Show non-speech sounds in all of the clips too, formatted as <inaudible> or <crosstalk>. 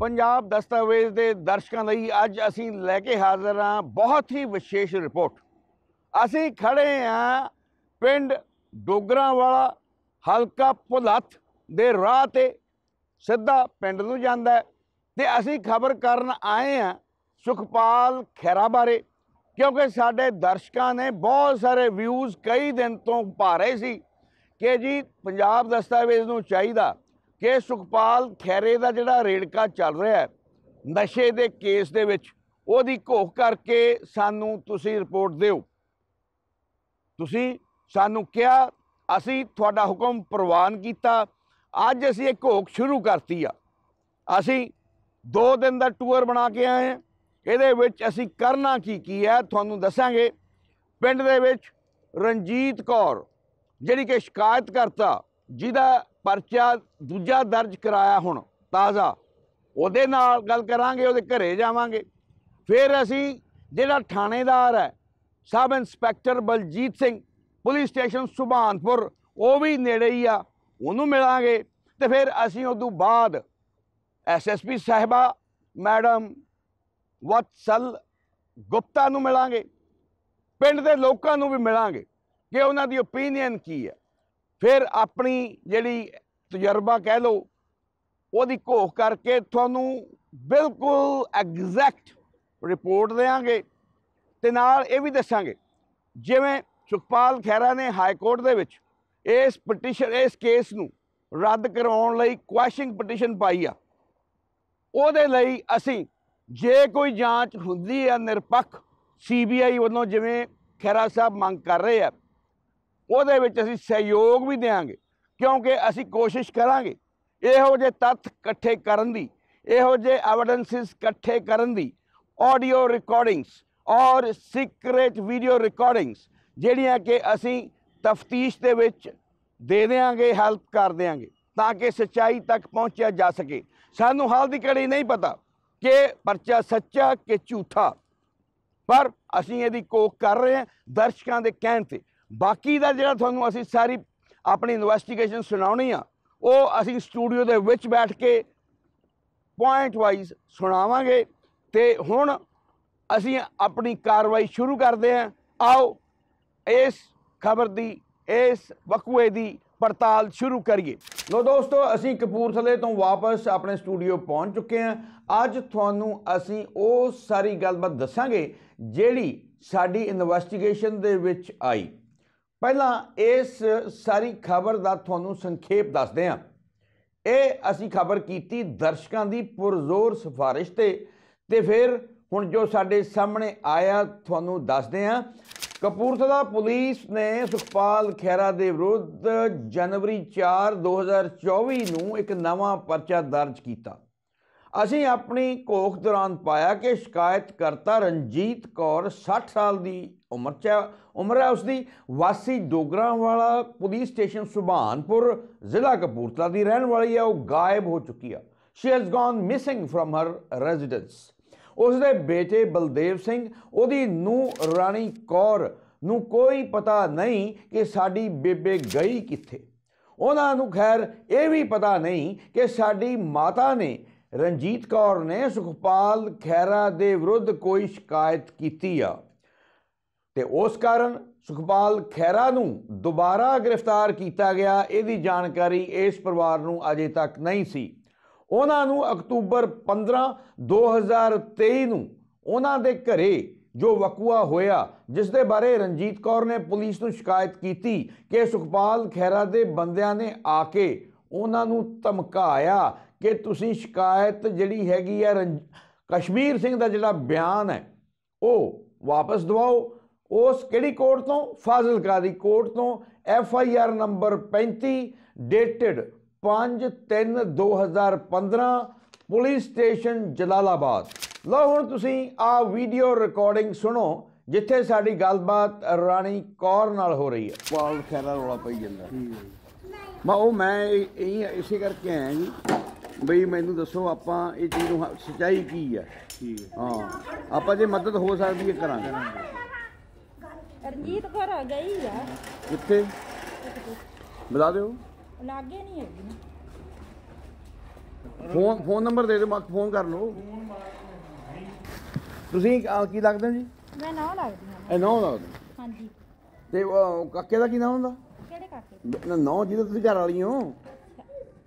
ਪੰਜਾਬ ਦਸਤਾਵੇਜ਼ ਦੇ ਦਰਸ਼ਕਾਂ ਲਈ ਅੱਜ ਅਸੀਂ ਲੈ ਕੇ ਹਾਜ਼ਰ ਹਾਂ ਬਹੁਤ ਹੀ ਵਿਸ਼ੇਸ਼ ਰਿਪੋਰਟ ਅਸੀਂ ਖੜੇ ਹਾਂ ਪਿੰਡ ਵਾਲਾ ਹਲਕਾ ਪੁਲੱਥ ਦੇ ਰਾਹ ਤੇ ਸਿੱਧਾ ਪਿੰਡ ਨੂੰ ਜਾਂਦਾ ਤੇ ਅਸੀਂ ਖਬਰ ਕਰਨ ਆਏ ਹਾਂ ਸੁਖਪਾਲ ਖੈਰਾ ਬਾਰੇ ਕਿਉਂਕਿ ਸਾਡੇ ਦਰਸ਼ਕਾਂ ਨੇ ਬਹੁਤ ਸਾਰੇ ਵਿਊਜ਼ ਕਈ ਦਿਨ ਤੋਂ ਪਾ ਰਹੇ ਸੀ ਕਿ ਜੀ ਪੰਜਾਬ ਦਸਤਾਵੇਜ਼ ਨੂੰ ਚਾਹੀਦਾ ਕਿ ਸੁਖਪਾਲ ਖੈਰੇ ਦਾ ਜਿਹੜਾ ਰੇੜਕਾ ਚੱਲ ਰਿਹਾ ਹੈ ਨਸ਼ੇ ਦੇ ਕੇਸ ਦੇ ਵਿੱਚ ਉਹਦੀ ਘੋਖ ਕਰਕੇ ਸਾਨੂੰ ਤੁਸੀਂ ਰਿਪੋਰਟ ਦਿਓ ਤੁਸੀਂ ਸਾਨੂੰ ਕਿਹਾ ਅਸੀਂ ਤੁਹਾਡਾ ਹੁਕਮ ਪ੍ਰਵਾਨ ਕੀਤਾ ਅੱਜ ਅਸੀਂ ਇੱਕ ਘੋਖ ਸ਼ੁਰੂ ਕਰਤੀ ਆ ਅਸੀਂ 2 ਦਿਨ ਦਾ ਟੂਰ ਬਣਾ ਕੇ ਆਏ ਆ ਇਹਦੇ ਵਿੱਚ ਅਸੀਂ ਕਰਨਾ ਕੀ ਕੀ ਹੈ ਤੁਹਾਨੂੰ ਦੱਸਾਂਗੇ ਪਿੰਡ ਦੇ ਵਿੱਚ ਰਣਜੀਤ ਕੌਰ ਜਿਹੜੀ ਕਿ ਸ਼ਿਕਾਇਤ ਕਰਤਾ ਜਿਹਦਾ ਪਰਚਾ ਦੂਜਾ ਦਰਜ ਕਰਾਇਆ ਹੁਣ ਤਾਜ਼ਾ ਉਹਦੇ ਨਾਲ ਗੱਲ ਕਰਾਂਗੇ ਉਹਦੇ ਘਰੇ ਜਾਵਾਂਗੇ ਫਿਰ ਅਸੀਂ ਜਿਹੜਾ ਥਾਣੇਦਾਰ ਹੈ sub inspector Baljit Singh police station Subhanpur ਉਹ ਵੀ ਨੇੜੇ ਹੀ ਆ ਉਹਨੂੰ ਮਿਲਾਂਗੇ ਤੇ ਫਿਰ ਅਸੀਂ ਉਦੋਂ ਬਾਅਦ ਐਸਐਸਪੀ ਸਾਹਿਬਾ ਮੈਡਮ ਵਤਸਲ ਗੁਪਤਾ ਨੂੰ ਮਿਲਾਂਗੇ ਪਿੰਡ ਦੇ ਲੋਕਾਂ ਨੂੰ ਵੀ ਮਿਲਾਂਗੇ ਕਿ ਉਹਨਾਂ ਦੀ ਓਪੀਨੀਅਨ ਕੀ ਹੈ ਫਿਰ ਆਪਣੀ ਜਿਹੜੀ ਤਜਰਬਾ ਕਹਿ ਲਓ ਉਹਦੀ ਘੋਖ ਕਰਕੇ ਤੁਹਾਨੂੰ ਬਿਲਕੁਲ ਐਗਜ਼ੈਕਟ ਰਿਪੋਰਟ ਦੇਵਾਂਗੇ ਤੇ ਨਾਲ ਇਹ ਵੀ ਦੱਸਾਂਗੇ ਜਿਵੇਂ ਸੁਖਪਾਲ ਖਹਿਰਾ ਨੇ ਹਾਈ ਕੋਰਟ ਦੇ ਵਿੱਚ ਇਸ ਪਟੀਸ਼ਨ ਇਸ ਕੇਸ ਨੂੰ ਰੱਦ ਕਰਾਉਣ ਲਈ ਕੁਐਸ਼ਿੰਗ ਪਟੀਸ਼ਨ ਪਾਈ ਆ ਉਹਦੇ ਲਈ ਅਸੀਂ ਜੇ ਕੋਈ ਜਾਂਚ ਹੁੰਦੀ ਆ ਨਿਰਪੱਖ ਸੀਬੀਆਈ ਵੱਲੋਂ ਜਿਵੇਂ ਖਹਿਰਾ ਸਾਹਿਬ ਮੰਗ ਕਰ ਰਹੇ ਆ ਉਹਦੇ ਵਿੱਚ ਅਸੀਂ ਸਹਿਯੋਗ ਵੀ ਦੇਵਾਂਗੇ ਕਿਉਂਕਿ ਅਸੀਂ ਕੋਸ਼ਿਸ਼ ਕਰਾਂਗੇ ਇਹੋ ਜੇ ਤੱਥ ਇਕੱਠੇ ਕਰਨ ਦੀ ਇਹੋ ਜੇ ਐਵਿਡੈਂਸਿਸ ਇਕੱਠੇ ਕਰਨ ਦੀ ਆਡੀਓ ਰਿਕਾਰਡਿੰਗਸ ਔਰ ਸੀਕ੍ਰੇਟ ਵੀਡੀਓ ਰਿਕਾਰਡਿੰਗਸ ਜਿਹੜੀਆਂ ਕਿ ਅਸੀਂ ਤਫਤੀਸ਼ ਦੇ ਵਿੱਚ ਦੇ ਦੇਾਂਗੇ ਹੈਲਪ ਕਰ ਦੇਾਂਗੇ ਤਾਂ ਕਿ ਸਚਾਈ ਤੱਕ ਪਹੁੰਚਿਆ ਜਾ ਸਕੇ ਸਾਨੂੰ ਹਾਲ ਦੀ ਘੜੀ ਨਹੀਂ ਪਤਾ ਕਿ ਪਰਚਾ ਸੱਚਾ ਕਿ ਝੂਠਾ ਪਰ ਅਸੀਂ ਇਹਦੀ ਕੋਕ ਕਰ ਰਹੇ ਹਾਂ ਦਰਸ਼ਕਾਂ ਦੇ ਕਹਿਣ ਤੇ ਬਾਕੀ ਦਾ ਜਿਹੜਾ ਤੁਹਾਨੂੰ ਅਸੀਂ ਸਾਰੀ ਆਪਣੀ ਇਨਵੈਸਟੀਗੇਸ਼ਨ ਸੁਣਾਉਣੀ ਆ ਉਹ ਅਸੀਂ ਸਟੂਡੀਓ ਦੇ ਵਿੱਚ ਬੈਠ ਕੇ ਪੁਆਇੰਟ ਵਾਈਜ਼ ਸੁਣਾਵਾਂਗੇ ਤੇ ਹੁਣ ਅਸੀਂ ਆਪਣੀ ਕਾਰਵਾਈ ਸ਼ੁਰੂ ਕਰਦੇ ਹਾਂ ਆਓ ਇਸ ਖਬਰ ਦੀ ਇਸ ਵਕੂਏ ਦੀ ਪੜਤਾਲ ਸ਼ੁਰੂ ਕਰੀਏ ਲੋ ਦੋਸਤੋ ਅਸੀਂ ਕਪੂਰਥਲੇ ਤੋਂ ਵਾਪਸ ਆਪਣੇ ਸਟੂਡੀਓ ਪਹੁੰਚ ਚੁੱਕੇ ਹਾਂ ਅੱਜ ਤੁਹਾਨੂੰ ਅਸੀਂ ਉਹ ਸਾਰੀ ਗੱਲਬਾਤ ਦੱਸਾਂਗੇ ਜਿਹੜੀ ਸਾਡੀ ਇਨਵੈਸਟੀਗੇਸ਼ਨ ਦੇ ਵਿੱਚ ਆਈ ਪਹਿਲਾਂ ਇਸ ਸਾਰੀ ਖਬਰ ਦਾ ਤੁਹਾਨੂੰ ਸੰਖੇਪ ਦੱਸਦੇ ਹਾਂ ਇਹ ਅਸੀਂ ਖਬਰ ਕੀਤੀ ਦਰਸ਼ਕਾਂ ਦੀ ਪੁਰਜ਼ੋਰ ਸਿਫਾਰਿਸ਼ ਤੇ ਤੇ ਫਿਰ ਹੁਣ ਜੋ ਸਾਡੇ ਸਾਹਮਣੇ ਆਇਆ ਤੁਹਾਨੂੰ ਦੱਸਦੇ ਹਾਂ ਕਪੂਰਥਲਾ ਪੁਲਿਸ ਨੇ ਸੁਖਪਾਲ ਖੈਰਾ ਦੇ ਵਿਰੁੱਧ ਜਨਵਰੀ 4 2024 ਨੂੰ ਇੱਕ ਨਵਾਂ ਪਰਚਾ ਦਰਜ ਕੀਤਾ ਅਸੀਂ ਆਪਣੀ ਕੋਖ ਦੌਰਾਨ ਪਾਇਆ ਕਿ ਸ਼ਿਕਾਇਤ ਕਰਤਾ ਰਣਜੀਤ ਕੌਰ 60 ਸਾਲ ਦੀ ਉਮਰ ਚ ਉਮਰ ਹੈ ਉਸਦੀ ਵਾਸੀ ਵਾਲਾ ਪੁਲਿਸ ਸਟੇਸ਼ਨ ਸੁਭਾਨਪੁਰ ਜ਼ਿਲ੍ਹਾ ਕਪੂਰਥਲਾ ਦੀ ਰਹਿਣ ਵਾਲੀ ਹੈ ਉਹ ਗਾਇਬ ਹੋ ਚੁੱਕੀ ਹੈ she has gone missing from her residence ਉਸ ਦੇ ਬੇਟੇ ਬਲਦੇਵ ਸਿੰਘ ਉਹਦੀ ਨੂੰ ਰਾਣੀ ਕੌਰ ਨੂੰ ਕੋਈ ਪਤਾ ਨਹੀਂ ਕਿ ਸਾਡੀ ਬੇਬੇ ਗਈ ਕਿੱਥੇ ਉਹਨਾਂ ਨੂੰ ਖੈਰ ਇਹ ਵੀ ਪਤਾ ਨਹੀਂ ਕਿ ਸਾਡੀ ਮਾਤਾ ਨੇ ਰਣਜੀਤ ਕੌਰ ਨੇ ਸੁਖਪਾਲ ਖੈਰਾ ਦੇ ਵਿਰੁੱਧ ਕੋਈ ਸ਼ਿਕਾਇਤ ਕੀਤੀ ਆ ਤੇ ਉਸ ਕਾਰਨ ਸੁਖਪਾਲ ਖੈਰਾ ਨੂੰ ਦੁਬਾਰਾ ਗ੍ਰਿਫਤਾਰ ਕੀਤਾ ਗਿਆ ਇਹਦੀ ਜਾਣਕਾਰੀ ਇਸ ਪਰਿਵਾਰ ਨੂੰ ਅਜੇ ਤੱਕ ਨਹੀਂ ਸੀ ਉਹਨਾਂ ਨੂੰ ਅਕਤੂਬਰ 15 2023 ਨੂੰ ਉਹਨਾਂ ਦੇ ਘਰੇ ਜੋ ਵਕੂਆ ਹੋਇਆ ਜਿਸ ਦੇ ਬਾਰੇ ਰਣਜੀਤ ਕੌਰ ਨੇ ਪੁਲਿਸ ਨੂੰ ਸ਼ਿਕਾਇਤ ਕੀਤੀ ਕਿ ਸੁਖਪਾਲ ਖੈਰਾ ਦੇ ਬੰਦਿਆਂ ਨੇ ਆ ਕੇ ਉਹਨਾਂ ਨੂੰ ਧਮਕਾਇਆ ਕਿ ਤੁਸੀਂ ਸ਼ਿਕਾਇਤ ਜਿਹੜੀ ਹੈਗੀ ਆ ਕਸ਼ਮੀਰ ਸਿੰਘ ਦਾ ਜਿਹੜਾ ਬਿਆਨ ਹੈ ਉਹ ਵਾਪਸ ਦਿਵਾਓ ਉਸ ਕਿਹੜੀ ਕੋਰਟ ਤੋਂ ਫਾਜ਼ਲ ਕਾਦੀ ਕੋਰਟ ਤੋਂ F I R number 35 dated 5-3-2015 police station Jalalabad ਲਓ ਹੁਣ ਤੁਸੀਂ ਆ ਵੀਡੀਓ ਰਿਕਾਰਡਿੰਗ ਸੁਣੋ ਜਿੱਥੇ ਸਾਡੀ ਗੱਲਬਾਤ ਰਾਣੀ ਕੌਰ ਨਾਲ ਹੋ ਰਹੀ ਹੈ ਪਾਲ ਖੈਰਾ ਰੋਲਾ ਪਈ ਜਾਂਦਾ ਮੈਂ ਉਹ ਮੈਂ ਇਸੇ ਕਰਕੇ ਆਇਆ ਜੀ ਬਈ ਮੈਨੂੰ ਦੱਸੋ ਆਪਾਂ ਇਹ ਚੀਜ਼ ਨੂੰ ਸਚਾਈ ਕੀ ਆ ਹਾਂ ਆਪਾਂ ਜੇ ਮਦਦ ਹੋ ਸਕਦੀ ਹੈ ਕਰਾਂਗੇ ਰਣਜੀਤ ਘਰ ਆ ਗਈ ਆ ਕਿੱਥੇ ਬਤਾ ਦਿਓ ਲਾਗੇ ਨਹੀਂ ਹੈਗੀ ਫੋਨ ਫੋਨ ਨੰਬਰ ਦੇ ਦਿਓ ਮੈਂ ਫੋਨ ਕਰ ਲਵਾਂ ਤੁਸੀਂ ਕੀ ਲੱਗਦੇ ਜੀ ਮੈਂ ਨਾ ਲੱਗਦੀ ਹਾਂ ਇਹ ਨਾ ਲੱਗਦੀ ਹਾਂਜੀ ਤੇ ਕਾਕੇ ਦਾ ਕੀ ਨਾਮ ਹੁੰਦਾ ਕਿਹੜੇ ਕਾਕੇ ਨਾ ਜਿਹਦੇ ਤੁਸੀਂ ਘਰ ਵਾਲੀ ਹੋ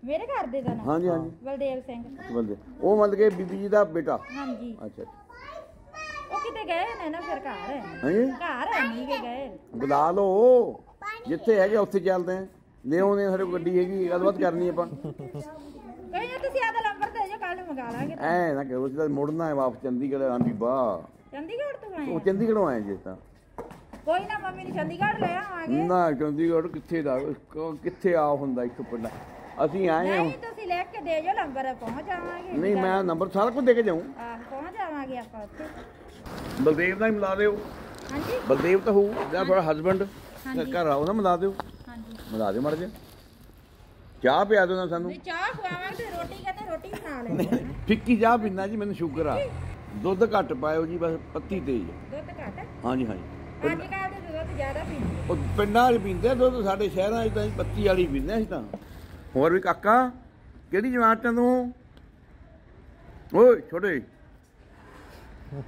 ਮੇਰੇ ਘਰ ਦੇ ਦਾ ਨਾਮ ਹਾਂਜੀ ਹਾਂਜੀ ਬਲਦੇਵ ਸਿੰਘ ਬਲਦੇ ਉਹ ਮਤਲਬ ਕੇ ਬੀਬੀ ਜੀ ਦਾ ਬੇਟਾ ਹਾਂਜੀ ਅੱਛਾ ਉਹ ਕਿਤੇ ਗਏ ਨੇ ਨਾ ਫਿਰ ਘਰ ਹੈ ਹਾਂਜੀ ਘਰ ਹੈ ਨਹੀਂ ਕਿ ਗਏ ਬੁਲਾ ਲਓ ਜਿੱਥੇ ਹੈਗੇ ਉੱਥੇ ਚੱਲਦੇ ਆ ਆਉਂਦੇ ਹਰੇ ਗੱਡੀ ਹੈਗੀ ਗੱਲਬਾਤ ਕਰਨੀ ਆਪਾਂ ਕਹੀਂ ਤੁਸੀਂ ਆਦਾ ਨੰਬਰ ਦੇ ਜੋ ਕੱਲ ਮੰਗਾ ਲਾਂਗੇ ਐ ਨਾ ਕਰੋ ਸਿੱਧਾ ਮੁੜਨਾ ਹੈ ਵਾਪਸ ਚੰਡੀਗੜ੍ਹ ਆਂਦੀ ਬਾ ਚੰਡੀਗੜ੍ਹ ਤੋਂ ਆਏ ਉਹ ਚੰਡੀਗੜ੍ਹੋਂ ਆਏ ਜੇ ਤਾਂ ਕੋਈ ਨਾ ਮੰਮੀ ਨੂੰ ਚੰਡੀਗੜ੍ਹ ਲੈ ਆਵਾਂਗੇ ਨਾ ਚੰਡੀਗੜ੍ਹ ਕਿੱਥੇ ਦਾ ਕਿੱਥੇ ਆ ਹੁੰਦਾ ਇੱਕ ਪਿੰਡ ਅਸੀਂ ਆਏ ਹਾਂ ਨਹੀਂ ਤੁਸੀਂ ਲੈ ਕੇ ਦੇ ਜਾਓ ਨੰਬਰ ਪਹੁੰਚ ਜਾਵਾਂਗੇ ਨਹੀਂ ਮੈਂ ਨੰਬਰ ਸਾਰਾ ਕੁਝ ਦੇ ਕੇ ਜਾਊਂ ਆਹ ਪਹੁੰਚ ਜਾਵਾਂਗੇ ਆਪਾਂ ਉੱਥੇ ਬਲਦੇਵ ਦਾ ਹੀ ਮਿਲਾ ਦਿਓ ਹਾਂਜੀ ਬਲਦੇਵ ਤਾਂ ਹੋਊ ਜਿਹੜਾ ਤੁਹਾਡਾ ਹਸਬੰਡ ਘਰ ਆ ਉਹਦਾ ਮਿਲਾ ਦਿਓ ਹਾਂਜੀ ਮਿਲਾ ਦਿਓ ਮਰ ਜਾ ਚਾਹ ਪਿਆ ਦਿਓ ਨਾ ਸਾਨੂੰ ਚਾਹ ਖਵਾਵਾਂਗੇ ਤੇ ਰੋਟੀ ਕਹਤੇ ਰੋਟੀ ਬਣਾ ਲੈਣੀ ਫਿੱਕੀ ਚਾਹ ਪੀਣਾ ਜੀ ਮੈਨੂੰ ਸ਼ੂਗਰ ਆ ਦੁੱਧ ਘੱਟ ਪਾਇਓ ਜੀ ਬਸ ਪੱਤੀ ਤੇਜ਼ ਦੁੱਧ ਘੱਟ ਹਾਂਜੀ ਹਾਂਜੀ ਅੱਜ ਕੱਲ੍ਹ ਦੁੱਧ ਜ਼ਿਆਦਾ ਪੀਂਦੇ ਉਹ ਪਿੰਡਾਂ ਵਾਲੇ ਪੀਂਦੇ ਦੁੱਧ ਸਾਡੇ ਸ਼ਹਿਰਾਂ 'ਚ ਤਾਂ ਪੱਤੀ ਵਾਲੀ ਪੀਂਦੇ ਅਸੀਂ ਤਾਂ ਹੋਰ ਵੀ ਕਾਕਾ ਕਿਹੜੀ ਜਮਾਤ ਚ ਤੂੰ ਓਏ ਛੋਟੇ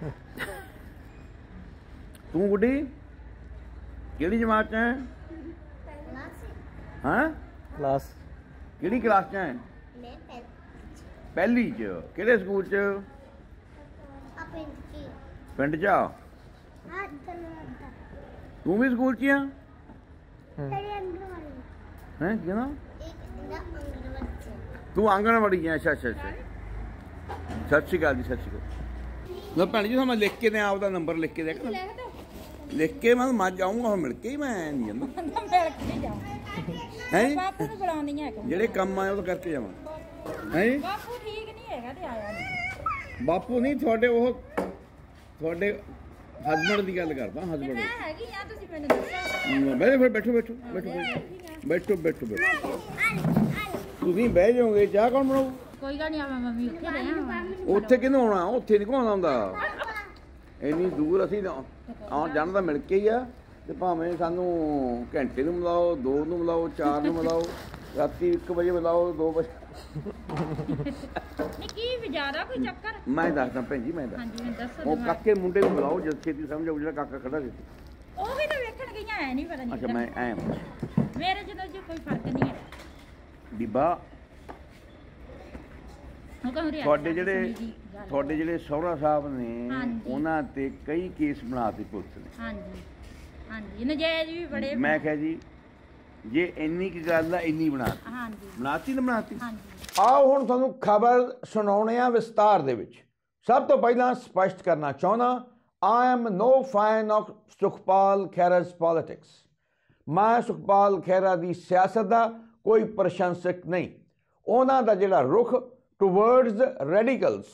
<laughs> ਤੂੰ ਗੁੱਡੀ ਕਿਹੜੀ ਜਮਾਤ ਚ ਹੈ ਹਾਂ ਕਲਾਸ ਕਿਹੜੀ ਕਲਾਸ ਚ ਹੈ ਮੈਂ ਪਹਿਲੀ ਚ ਕਿਹੜੇ ਸਕੂਲ ਚ ਪਿੰਡ ਚ ਤੂੰ ਵੀ ਸਕੂਲ ਚ ਹੈ ਹੈ ਕਿਹਨਾਂ ਤੂੰ ਆਂਗਣਵਾੜੀ ਵੜੀ ਅੱਛਾ ਅੱਛਾ ਅੱਛਾ ਸਤਿ ਸ਼੍ਰੀ ਅਕਾਲ ਜੀ ਸਤਿ ਸ਼੍ਰੀ ਅਕਾਲ ਲੋ ਭੈਣ ਜੀ ਤੁਹਾਨੂੰ ਲਿਖ ਕੇ ਦੇ ਆਪ ਦਾ ਨੰਬਰ ਲਿਖ ਕੇ ਦੇ ਲਿਖ ਕੇ ਮੈਂ ਮੱਜ ਆਉਂਗਾ ਹੁਣ ਮਿਲ ਕੇ ਮੈਂ ਨਹੀਂ ਜਾਂਦਾ ਮਿਲ ਕੇ ਜਾਵਾਂ ਹੈ ਜਿਹੜੇ ਕੰਮ ਆਏ ਉਹ ਕਰਕੇ ਜਾਵਾਂ ਹੈ ਬਾਪੂ ਠੀਕ ਨਹੀਂ ਹੈਗਾ ਤੇ ਆਇਆ ਨਹੀਂ ਬਾਪੂ ਨਹੀਂ ਤੁਹਾਡੇ ਉਹ ਤੁਹਾਡੇ ਹਸਬੰਡ ਦੀ ਗੱਲ ਕਰਦਾ ਹਸਬੰਡ ਮੈਂ ਹੈਗੀ ਆ ਤੁਸੀਂ ਮੈਨੂੰ ਦੱਸੋ ਬੈਠੋ ਬੈਠੋ ਬੈਠੋ ਬੈਠੋ ਬੈਠੋ ਬੈਠੋ ਤੁਸੀਂ ਬਹਿ ਜਾਓਗੇ ਚਾਹ ਕੌਣ ਬਣਾਉ ਕੋਈ ਗੱਲ ਨਹੀਂ ਆ ਮੰਮੀ ਉੱਥੇ ਰਹਿਣਾ ਉੱਥੇ ਕਿਹਨੂੰ ਆਉਣਾ ਉੱਥੇ ਨਹੀਂ ਕੋਣ ਆਉਂਦਾ ਇੰਨੀ ਦੂਰ ਅਸੀਂ ਆਉਣ ਜਾਣ ਦਾ ਮਿਲ ਕੇ ਹੀ ਆ ਤੇ ਭਾਵੇਂ ਸਾਨੂੰ ਘੰਟੇ ਨੂੰ ਮਿਲਾਓ ਦੋ ਨੂੰ ਮਿਲਾਓ ਚਾਰ ਨੂੰ ਮਿਲਾਓ ਰਾਤੀ 1 ਵਜੇ ਮਿਲਾਓ 2 ਵਜੇ ਕੀ ਵਿਜਾਰਾ ਕੋਈ ਚੱਕਰ ਮੈਂ ਦੱਸਦਾ ਭੈਣ ਜੀ ਮੈਂ ਦੱਸ ਹਾਂਜੀ ਦੱਸੋ ਉਹ ਕਾਕੇ ਮੁੰਡੇ ਨੂੰ ਮਿਲਾਓ ਜਦ ਛੇਤੀ ਸਮਝ ਆਉ ਜਿਹੜਾ ਕਾਕਾ ਖੜਾ ਸੀ ਉਹ ਵੀ ਤਾਂ ਵੇਖਣ ਗਈਆਂ ਐ ਨਹੀਂ ਪਤਾ ਨਹੀਂ ਅੱਛਾ ਮੈਂ ਐ ਮੇਰੇ ਜਦੋਂ ਜੀ ਕੋਈ ਫਰਕ ਨਹੀਂ ਹੈ ਬੀਬਾ ਤੁਹਾਡੇ ਜਿਹੜੇ ਤੁਹਾਡੇ ਜਿਹੜੇ ਸੋਹਰਾ ਸਾਹਿਬ ਨੇ ਉਹਨਾਂ ਤੇ ਕਈ ਕੇਸ ਬਣਾਤੇ ਪੁੱਤ ਨੇ ਹਾਂਜੀ ਹਾਂਜੀ ਨਜਾਇਜ਼ ਵੀ ਬੜੇ ਮੈਂ ਕਿਹਾ ਜੀ ਜੇ ਇੰਨੀ ਕੀ ਗੱਲ ਦਾ ਇੰਨੀ ਬਣਾਤੀ ਹਾਂਜੀ ਬਣਾਤੀ ਨਾ ਬਣਾਤੀ ਆਓ ਹੁਣ ਤੁਹਾਨੂੰ ਖਬਰ ਸੁਣਾਉਣੇ ਆ ਵਿਸਤਾਰ ਦੇ ਵਿੱਚ ਸਭ ਤੋਂ ਪਹਿਲਾਂ ਸਪਸ਼ਟ ਕਰਨਾ ਚਾਹੁੰਦਾ I am no fan of Sukhpal Khaira's politics ਮੈਂ ਸੁਖਪਾਲ ਖੈਰਾ ਦੀ ਸਿਆਸਤ ਦਾ ਕੋਈ ਪ੍ਰਸ਼ੰਸਕ ਨਹੀਂ ਉਹਨਾਂ ਦਾ ਜਿਹੜਾ ਰੁਖ ਟੁਵਰਡਸ ਰੈਡੀਕਲਸ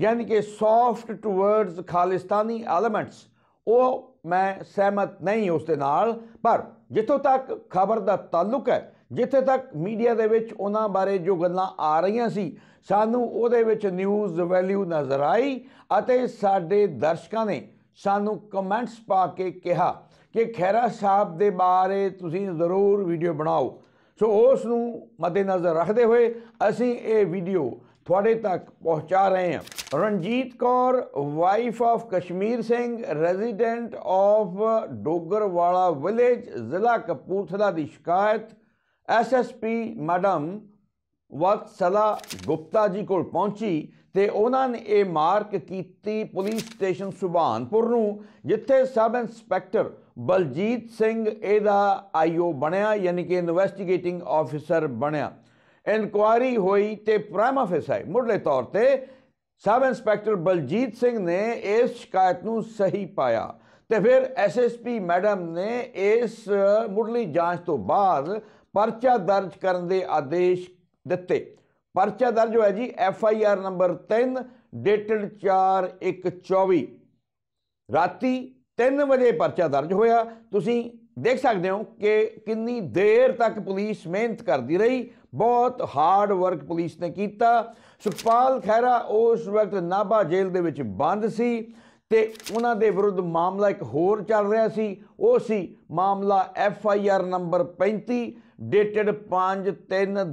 ਯਾਨੀ ਕਿ ਸੌਫਟ ਟੁਵਰਡਸ ਖਾਲਿਸਤਾਨੀ ਐਲੀਮੈਂਟਸ ਉਹ ਮੈਂ ਸਹਿਮਤ ਨਹੀਂ ਉਸ ਦੇ ਨਾਲ ਪਰ ਜਿੱਥੋਂ ਤੱਕ ਖਬਰ ਦਾ ਤਾਲੁਕ ਹੈ ਜਿੱਥੇ ਤੱਕ ਮੀਡੀਆ ਦੇ ਵਿੱਚ ਉਹਨਾਂ ਬਾਰੇ ਜੋ ਗੱਲਾਂ ਆ ਰਹੀਆਂ ਸੀ ਸਾਨੂੰ ਉਹਦੇ ਵਿੱਚ ਨਿਊਜ਼ ਵੈਲਿਊ ਨਜ਼ਰ ਆਈ ਅਤੇ ਸਾਡੇ ਦਰਸ਼ਕਾਂ ਨੇ ਸਾਨੂੰ ਕਮੈਂਟਸ ਪਾ ਕੇ ਕਿਹਾ ਕਿ ਖੈਰਾ ਸਾਹਿਬ ਦੇ ਬਾਰੇ ਤੁਸੀਂ ਜ਼ਰੂਰ ਵੀਡੀਓ ਬਣਾਓ ਸੋ ਉਸ ਨੂੰ ਮੱਦੇਨਜ਼ਰ ਰੱਖਦੇ ਹੋਏ ਅਸੀਂ ਇਹ ਵੀਡੀਓ ਤੁਹਾਡੇ ਤੱਕ ਪਹੁੰਚਾ ਰਹੇ ਹਾਂ Ranjit Kaur wife of Kashmir Singh resident of Dogarwala village ਜ਼ਿਲ੍ਹਾ ਕਪੂਰਥਲਾ ਦੀ ਸ਼ਿਕਾਇਤ ਐਸਐਸਪੀ ਮੈਡਮ ਵਤਸਲਾ ਗੁਪਤਾ ਜੀ ਕੋਲ ਪਹੁੰਚੀ ਤੇ ਉਹਨਾਂ ਨੇ ਇਹ ਮਾਰਕ ਕੀਤੀ ਪੁਲਿਸ ਸਟੇਸ਼ਨ ਸੁਭਾਨਪੁਰ ਨੂੰ ਜਿੱਥੇ ਸਬ ਇੰਸਪੈਕਟਰ ਬਲਜੀਤ ਸਿੰਘ ਇਹਦਾ ਆਈਓ ਬਣਿਆ ਯਾਨੀ ਕਿ ਇਨਵੈਸਟੀਗੇਟਿੰਗ ਆਫੀਸਰ ਬਣਿਆ ਇਨਕੁਆਰੀ ਹੋਈ ਤੇ ਪ੍ਰਾਈਮ ਆਫੀਸਰ ਮੁੱਢਲੇ ਤੌਰ ਤੇ ਸਬ ਇੰਸਪੈਕਟਰ ਬਲਜੀਤ ਸਿੰਘ ਨੇ ਇਸ ਸ਼ਿਕਾਇਤ ਨੂੰ ਸਹੀ ਪਾਇਆ ਤੇ ਫਿਰ ਐਸਐਸਪੀ ਮੈਡਮ ਨੇ ਇਸ ਮੁੱਢਲੀ ਜਾਂਚ ਤੋਂ ਬਾਅਦ ਪਰਚਾ ਦਰਜ ਕਰਨ ਦੇ ਆਦੇਸ਼ ਦਿੱਤੇ ਪਰਚਾ ਦਰਜ ਹੋਇਆ ਜੀ F I R number 3 dated 4124 ਰਾਤੀ 3 ਵਜੇ ਪਰਚਾ ਦਰਜ ਹੋਇਆ ਤੁਸੀਂ ਦੇਖ ਸਕਦੇ ਹੋ ਕਿ ਕਿੰਨੀ ਦੇਰ ਤੱਕ ਪੁਲਿਸ ਮਿਹਨਤ ਕਰਦੀ ਰਹੀ ਬਹੁਤ ਹਾਰਡ ਵਰਕ ਪੁਲਿਸ ਨੇ ਕੀਤਾ ਸੁਖਪਾਲ ਖੈਰਾ ਉਸ ਵਕਤ ਨਾਬਾ ਜੇਲ੍ਹ ਦੇ ਵਿੱਚ ਬੰਦ ਸੀ ਤੇ ਉਹਨਾਂ ਦੇ ਵਿਰੁੱਧ ਮਾਮਲਾ ਇੱਕ ਹੋਰ ਚੱਲ ਰਿਹਾ ਸੀ ਉਹ ਸੀ ਮਾਮਲਾ F I R number 35 dated 5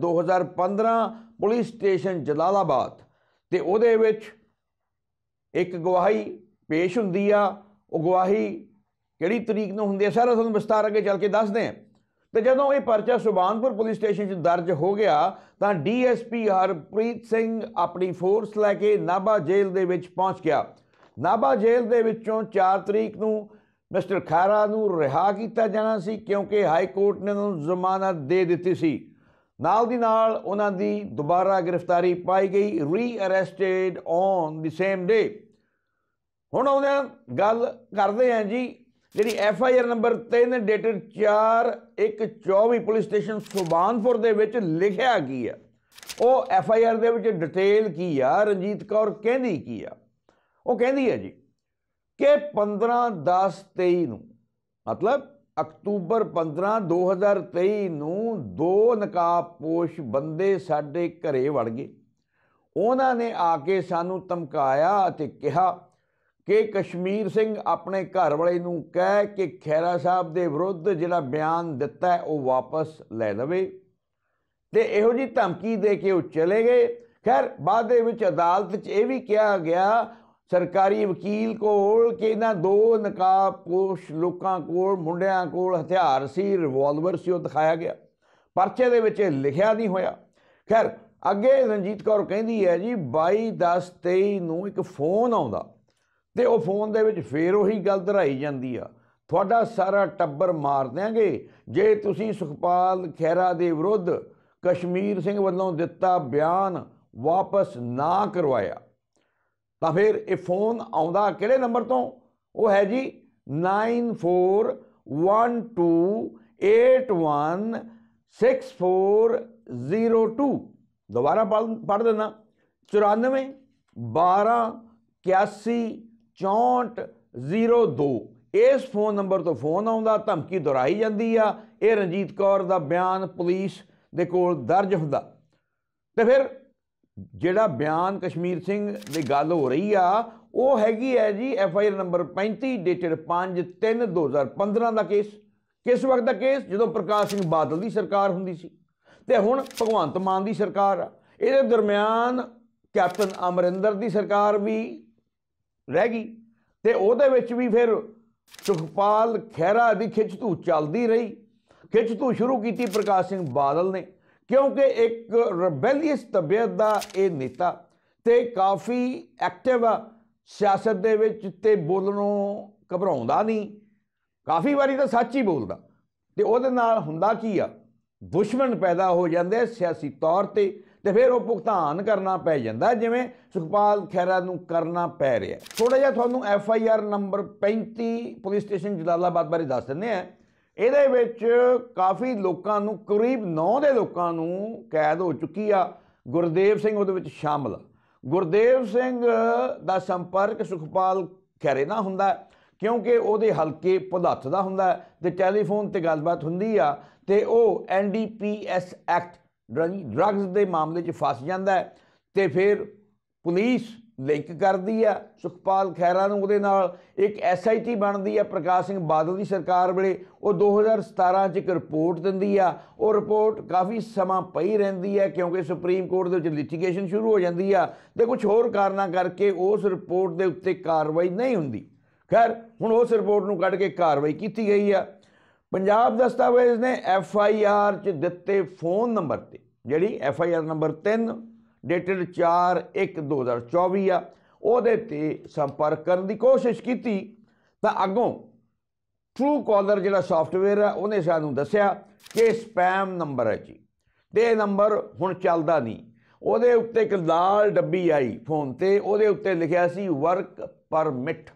2015 police station Jalalabad ਤੇ ਉਹਦੇ ਵਿੱਚ ਇੱਕ ਗਵਾਹੀ ਪੇਸ਼ ਹੁੰਦੀ ਆ ਗਵਾਹੀ ਕਿਹੜੀ ਤਰੀਕ ਨੂੰ ਹੁੰਦੀ ਹੈ ਸਾਰਾ ਤੁਹਾਨੂੰ ਵਿਸਤਾਰ ਅੱਗੇ ਚੱਲ ਕੇ ਦੱਸਦੇ ਹਾਂ ਤੇ ਜਦੋਂ ਇਹ ਪਰਚਾ ਸੁਬਾਨਪੁਰ ਪੁਲਿਸ ਸਟੇਸ਼ਨ 'ਚ ਦਰਜ ਹੋ ਗਿਆ ਤਾਂ ਡੀਐਸਪੀ ਹਰਪ੍ਰੀਤ ਸਿੰਘ ਆਪਣੀ ਫੋਰਸ ਲੈ ਕੇ ਨਾਬਾ ਜੇਲ੍ਹ ਦੇ ਵਿੱਚ ਪਹੁੰਚ ਗਿਆ ਨਾਬਾ ਜੇਲ੍ਹ ਦੇ ਵਿੱਚੋਂ 4 ਤਰੀਕ ਨੂੰ ਮਿਸਟਰ ਖਾਰਾ ਨੂੰ ਰਿਹਾ ਕੀਤਾ ਜਾਣਾ ਸੀ ਕਿਉਂਕਿ ਹਾਈ ਕੋਰਟ ਨੇ ਉਹਨੂੰ ਜ਼ਮਾਨਤ ਦੇ ਦਿੱਤੀ ਸੀ ਨਾਲ ਦੀ ਨਾਲ ਉਹਨਾਂ ਦੀ ਦੁਬਾਰਾ ਗ੍ਰਿਫਤਾਰੀ ਪਾਈ ਗਈ rearrested on the same day ਹੁਣ ਆਉਂਦੇ ਆ ਗੱਲ ਕਰਦੇ ਆ ਜੀ ਜਿਹੜੀ F I R number 3 dated 4 124 police station Subhanpur ਦੇ ਵਿੱਚ ਲਿਖਿਆ ਕੀ ਆ ਉਹ ਐਫ ਆਈ ਆਰ ਦੇ ਵਿੱਚ ਡਿਟੇਲ ਕੀ ਆ ਰਣਜੀਤ ਕੌਰ ਕਹਿੰਦੀ ਕੀ ਆ ਉਹ ਕਹਿੰਦੀ ਆ ਜੀ ਕਿ 15 10 23 ਨੂੰ ਮਤਲਬ ਅਕਤੂਬਰ 15 2023 ਨੂੰ ਦੋ ਨਕਾਬਪੋਸ਼ ਬੰਦੇ ਸਾਡੇ ਘਰੇ ਵੜ ਗਏ ਉਹਨਾਂ ਨੇ ਆ ਕੇ ਸਾਨੂੰ ਧਮਕਾਇਆ ਅਤੇ ਕਿਹਾ ਕਿ ਕਸ਼ਮੀਰ ਸਿੰਘ ਆਪਣੇ ਘਰ ਵਾਲੇ ਨੂੰ ਕਹਿ ਕਿ ਖੈਰਾ ਸਾਹਿਬ ਦੇ ਵਿਰੁੱਧ ਜਿਹੜਾ ਬਿਆਨ ਦਿੱਤਾ ਉਹ ਵਾਪਸ ਲੈ ਲਵੇ ਤੇ ਇਹੋ ਜੀ ਧਮਕੀ ਦੇ ਕੇ ਉਹ ਚਲੇ ਗਏ ਖੈਰ ਬਾਅਦ ਦੇ ਵਿੱਚ ਅਦਾਲਤ 'ਚ ਇਹ ਵੀ ਕਿਹਾ ਗਿਆ ਸਰਕਾਰੀ ਵਕੀਲ ਕੋਲ ਕਿ ਇਹਨਾਂ ਦੋ ਨਕਾਬਪੋਸ਼ ਲੋਕਾਂ ਕੋਲ ਮੁੰਡਿਆਂ ਕੋਲ ਹਥਿਆਰ ਸੀ ਰਿਵਾਲਵਰ ਸੀ ਉਹ ਦਿਖਾਇਆ ਗਿਆ ਪਰਚੇ ਦੇ ਵਿੱਚ ਲਿਖਿਆ ਨਹੀਂ ਹੋਇਆ ਖੈਰ ਅੱਗੇ ਰਣਜੀਤ ਕੌਰ ਕਹਿੰਦੀ ਹੈ ਜੀ 22 10 23 ਨੂੰ ਇੱਕ ਫੋਨ ਆਉਂਦਾ ਤੇ ਉਹ ਫੋਨ ਦੇ ਵਿੱਚ ਫੇਰ ਉਹੀ ਗੱਲ ਦਰਾਈ ਜਾਂਦੀ ਆ ਤੁਹਾਡਾ ਸਾਰਾ ਟੱਬਰ ਮਾਰ ਦੇਾਂਗੇ ਜੇ ਤੁਸੀਂ ਸੁਖਪਾਲ ਖਹਿਰਾ ਦੇ ਵਿਰੁੱਧ ਕਸ਼ਮੀਰ ਸਿੰਘ ਵੱਲੋਂ ਦਿੱਤਾ ਬਿਆਨ ਵਾਪਸ ਨਾ ਕਰਵਾਇਆ ਤਾਂ ਫਿਰ ਇਹ ਫੋਨ ਆਉਂਦਾ ਕਿਹੜੇ ਨੰਬਰ ਤੋਂ ਉਹ ਹੈ ਜੀ 9412816402 ਦੁਬਾਰਾ ਪੜ੍ਹ ਦੇਣਾ 94 12 81 6402 ਇਸ ਫੋਨ ਨੰਬਰ ਤੋਂ ਫੋਨ ਆਉਂਦਾ ਧਮਕੀ ਦੁਰਾਈ ਜਾਂਦੀ ਆ ਇਹ ਰਣਜੀਤ ਕੌਰ ਦਾ ਬਿਆਨ ਪੁਲਿਸ ਦੇ ਕੋਲ ਦਰਜ ਹੁੰਦਾ ਤੇ ਫਿਰ ਜਿਹੜਾ ਬਿਆਨ ਕਸ਼ਮੀਰ ਸਿੰਘ ਦੀ ਗੱਲ ਹੋ ਰਹੀ ਆ ਉਹ ਹੈਗੀ ਹੈ ਜੀ F I R number 35 dated 5/3/2015 ਦਾ ਕੇਸ ਕਿਸ ਵਕਤ ਦਾ ਕੇਸ ਜਦੋਂ ਪ੍ਰਕਾਸ਼ ਸਿੰਘ ਬਾਦਲ ਦੀ ਸਰਕਾਰ ਹੁੰਦੀ ਸੀ ਤੇ ਹੁਣ ਭਗਵੰਤ ਮਾਨ ਦੀ ਸਰਕਾਰ ਆ ਇਹਦੇ ਦਰਮਿਆਨ ਕੈਪਟਨ ਅਮਰਿੰਦਰ ਦੀ ਸਰਕਾਰ ਵੀ ਰਹਿ ਗਈ ਤੇ ਉਹਦੇ ਵਿੱਚ ਵੀ ਫਿਰ ਸੁਖਪਾਲ ਖਹਿਰਾ ਦੀ ਖਿੱਚ ਤੂ ਚੱਲਦੀ ਰਹੀ ਖਿੱਚ ਤੂ ਸ਼ੁਰੂ ਕੀਤੀ ਪ੍ਰਕਾਸ਼ ਸਿੰਘ ਬਾਦਲ ਨੇ ਕਿਉਂਕਿ ਇੱਕ ਰੈਬੈਲੀਅਸ ਤਬੀਅਤ ਦਾ ਇਹ ਨੇਤਾ ਤੇ ਕਾਫੀ ਐਕਟਿਵ ਆ ਸਿਆਸਤ ਦੇ ਵਿੱਚ ਤੇ ਬੋਲਣੋਂ ਘਬਰਾਉਂਦਾ ਨਹੀਂ ਕਾਫੀ ਵਾਰੀ ਤਾਂ ਸੱਚ ਹੀ ਬੋਲਦਾ ਤੇ ਉਹਦੇ ਨਾਲ ਹੁੰਦਾ ਕੀ ਆ ਦੁਸ਼ਮਣ ਪੈਦਾ ਹੋ ਜਾਂਦੇ ਸਿਆਸੀ ਤੌਰ ਤੇ ਤੇ ਫਿਰ ਉਹ ਭੁਗਤਾਨ ਕਰਨਾ ਪੈ ਜਾਂਦਾ ਜਿਵੇਂ ਸੁਖਪਾਲ ਖੈਰਾ ਨੂੰ ਕਰਨਾ ਪੈ ਰਿਹਾ ਥੋੜਾ ਜਿਹਾ ਤੁਹਾਨੂੰ F I R number 35 police station Jalalabad ਬਾਰੇ ਦੱਸ ਦਿੰਦੇ ਆ ਇਹਦੇ ਵਿੱਚ ਕਾਫੀ ਲੋਕਾਂ ਨੂੰ ਕਰੀਬ 9 ਦੇ ਲੋਕਾਂ ਨੂੰ ਕੈਦ ਹੋ ਚੁੱਕੀ ਆ ਗੁਰਦੇਵ ਸਿੰਘ ਉਹਦੇ ਵਿੱਚ ਸ਼ਾਮਲ ਗੁਰਦੇਵ ਸਿੰਘ ਦਾ ਸੰਪਰਕ ਸੁਖਪਾਲ ਖੈਰੇ ਨਾਲ ਹੁੰਦਾ ਕਿਉਂਕਿ ਉਹਦੇ ਹਲਕੇ ਪੁਲੱਥ ਦਾ ਹੁੰਦਾ ਤੇ ਟੈਲੀਫੋਨ ਤੇ ਗੱਲਬਾਤ ਹੁੰਦੀ ਆ ਤੇ ਉਹ ਐਨਡੀਪੀਐਸ ਐਕਟ ਡਰੱਗਸ ਦੇ ਮਾਮਲੇ 'ਚ ਫਸ ਜਾਂਦਾ ਤੇ ਫਿਰ ਪੁਲਿਸ ਲਿੰਕ ਕਰਦੀ ਆ ਸੁਖਪਾਲ ਖੈਰਾ ਨੂੰ ਉਹਦੇ ਨਾਲ ਇੱਕ ਐਸਆਈਟੀ ਬਣਦੀ ਆ ਪ੍ਰਕਾਸ਼ ਸਿੰਘ ਬਾਦਲ ਦੀ ਸਰਕਾਰ ਵੇਲੇ ਉਹ 2017 ਚ ਇੱਕ ਰਿਪੋਰਟ ਦਿੰਦੀ ਆ ਉਹ ਰਿਪੋਰਟ ਕਾਫੀ ਸਮਾਂ ਪਈ ਰਹਿੰਦੀ ਆ ਕਿਉਂਕਿ ਸੁਪਰੀਮ ਕੋਰਟ ਦੇ ਵਿੱਚ ਲਿਟੀਗੇਸ਼ਨ ਸ਼ੁਰੂ ਹੋ ਜਾਂਦੀ ਆ ਤੇ ਕੁਝ ਹੋਰ ਕਾਰਨਾ ਕਰਕੇ ਉਸ ਰਿਪੋਰਟ ਦੇ ਉੱਤੇ ਕਾਰਵਾਈ ਨਹੀਂ ਹੁੰਦੀ ਖੈਰ ਹੁਣ ਉਸ ਰਿਪੋਰਟ ਨੂੰ ਕੱਢ ਕੇ ਕਾਰਵਾਈ ਕੀਤੀ ਗਈ ਆ ਪੰਜਾਬ ਦਸਤਾਵੇਜ਼ ਨੇ ਐਫ ਆਈ ਆਰ 'ਚ ਦਿੱਤੇ ਫੋਨ ਨੰਬਰ ਤੇ ਜਿਹੜੀ F I R number 3 dated 4/1/2024 ਆ ਉਹਦੇ ਤੇ ਸੰਪਰਕ ਕਰਨ ਦੀ ਕੋਸ਼ਿਸ਼ ਕੀਤੀ ਤਾਂ ਅੱਗੋਂ ਟਰੂ ਕਾਲਰ ਜਿਹੜਾ ਸੌਫਟਵੇਅਰ ਆ ਉਹਨੇ ਸਾਨੂੰ ਦੱਸਿਆ ਕਿ ਸਪੈਮ ਨੰਬਰ ਹੈ ਜੀ ਤੇ ਨੰਬਰ ਹੁਣ ਚੱਲਦਾ ਨਹੀਂ ਉਹਦੇ ਉੱਤੇ ਇੱਕ ਲਾਲ ਡੱਬੀ ਆਈ ਫੋਨ ਤੇ ਉਹਦੇ ਉੱਤੇ ਲਿਖਿਆ ਸੀ ਵਰਕ ਪਰਮਿਟ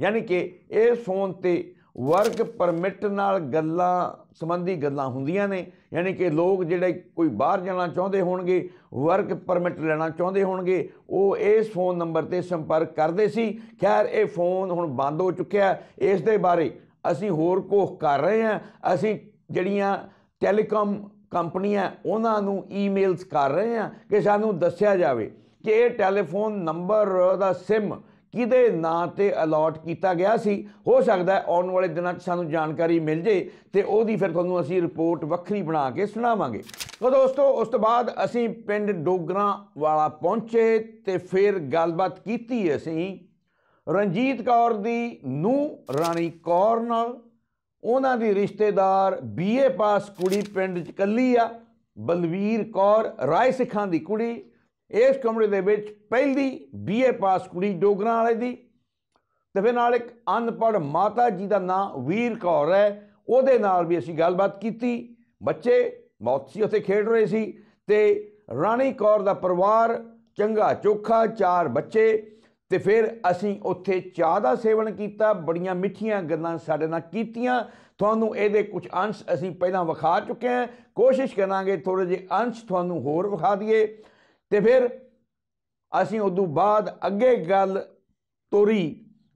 ਯਾਨੀ ਕਿ ਇਹ ਫੋਨ ਤੇ ਵਰਕ ਪਰਮਿਟ ਨਾਲ ਗੱਲਾਂ ਸੰਬੰਧੀ ਗੱਲਾਂ ਹੁੰਦੀਆਂ ਨੇ ਯਾਨੀ ਕਿ ਲੋਕ ਜਿਹੜੇ ਕੋਈ ਬਾਹਰ ਜਾਣਾ ਚਾਹੁੰਦੇ ਹੋਣਗੇ ਵਰਕ ਪਰਮਿਟ ਲੈਣਾ ਚਾਹੁੰਦੇ ਹੋਣਗੇ ਉਹ ਇਸ ਫੋਨ ਨੰਬਰ ਤੇ ਸੰਪਰਕ ਕਰਦੇ ਸੀ ਖੈਰ ਇਹ ਫੋਨ ਹੁਣ ਬੰਦ ਹੋ ਚੁੱਕਿਆ ਇਸ ਦੇ ਬਾਰੇ ਅਸੀਂ ਹੋਰ ਕੋਖ ਕਰ ਰਹੇ ਹਾਂ ਅਸੀਂ ਜਿਹੜੀਆਂ ਟੈਲੀਕਮ ਕੰਪਨੀਆਂ ਉਹਨਾਂ ਨੂੰ ਈਮੇਲਸ ਕਰ ਰਹੇ ਹਾਂ ਕਿ ਸਾਨੂੰ ਦੱਸਿਆ ਜਾਵੇ ਕਿ ਇਹ ਟੈਲੀਫੋਨ ਨੰਬਰ ਦਾ ਸਿਮ ਕਿਹਦੇ ਨਾਂ ਤੇ ਅਲਾਟ ਕੀਤਾ ਗਿਆ ਸੀ ਹੋ ਸਕਦਾ ਹੈ ਆਉਣ ਵਾਲੇ ਦਿਨਾਂ 'ਚ ਸਾਨੂੰ ਜਾਣਕਾਰੀ ਮਿਲ ਜੇ ਤੇ ਉਹਦੀ ਫਿਰ ਤੁਹਾਨੂੰ ਅਸੀਂ ਰਿਪੋਰਟ ਵੱਖਰੀ ਬਣਾ ਕੇ ਸੁਣਾਵਾਂਗੇ ਤਾਂ ਦੋਸਤੋ ਉਸ ਤੋਂ ਬਾਅਦ ਅਸੀਂ ਪਿੰਡ ਡੋਗਰਾ ਵਾਲਾ ਪਹੁੰਚੇ ਤੇ ਫਿਰ ਗੱਲਬਾਤ ਕੀਤੀ ਅਸੀਂ ਰਣਜੀਤ ਕੌਰ ਦੀ ਨੂੰ ਰਾਣੀ ਕੌਰ ਨਾਲ ਉਹਨਾਂ ਦੀ ਰਿਸ਼ਤੇਦਾਰ ਬੀਏ ਪਾਸ ਕੁੜੀ ਪਿੰਡ 'ਚ ਕੱਲੀ ਆ ਬਲਵੀਰ ਕੌਰ ਰਾਏ ਸਿੱਖਾਂ ਦੀ ਕੁੜੀ ਇਸ ਕਮਰੇ ਦੇ ਵਿੱਚ ਪਹਿਲੀ ਬੀਏ ਪਾਸ ਕੁੜੀ ਡੋਗਰਾ ਵਾਲੇ ਦੀ ਤੇ ਫਿਰ ਨਾਲ ਇੱਕ ਅਨਪੜ ਮਾਤਾ ਜੀ ਦਾ ਨਾਂ ਵੀਰ ਕੌਰ ਹੈ ਉਹਦੇ ਨਾਲ ਵੀ ਅਸੀਂ ਗੱਲਬਾਤ ਕੀਤੀ ਬੱਚੇ ਬਹੁਤ ਸੀ ਉੱਥੇ ਖੇਡ ਰਹੇ ਸੀ ਤੇ ਰਾਣੀ ਕੌਰ ਦਾ ਪਰਿਵਾਰ ਚੰਗਾ ਚੋਖਾ ਚਾਰ ਬੱਚੇ ਤੇ ਫਿਰ ਅਸੀਂ ਉੱਥੇ ਚਾਹ ਦਾ ਸੇਵਨ ਕੀਤਾ ਬੜੀਆਂ ਮਿੱਠੀਆਂ ਗੱਲਾਂ ਸਾਡੇ ਨਾਲ ਕੀਤੀਆਂ ਤੁਹਾਨੂੰ ਇਹਦੇ ਕੁਝ ਅੰਸ਼ ਅਸੀਂ ਪਹਿਲਾਂ ਵਿਖਾ ਚੁੱਕੇ ਹਾਂ ਕੋਸ਼ਿਸ਼ ਕਰਾਂਗੇ ਥੋੜੇ ਜਿਹੇ ਅੰਸ਼ ਤੁਹਾਨੂੰ ਹੋਰ ਵਿਖਾ ਦਈਏ ਤੇ ਫਿਰ ਅਸੀਂ ਉਦੋਂ ਬਾਅਦ ਅੱਗੇ ਗੱਲ ਤੋਰੀ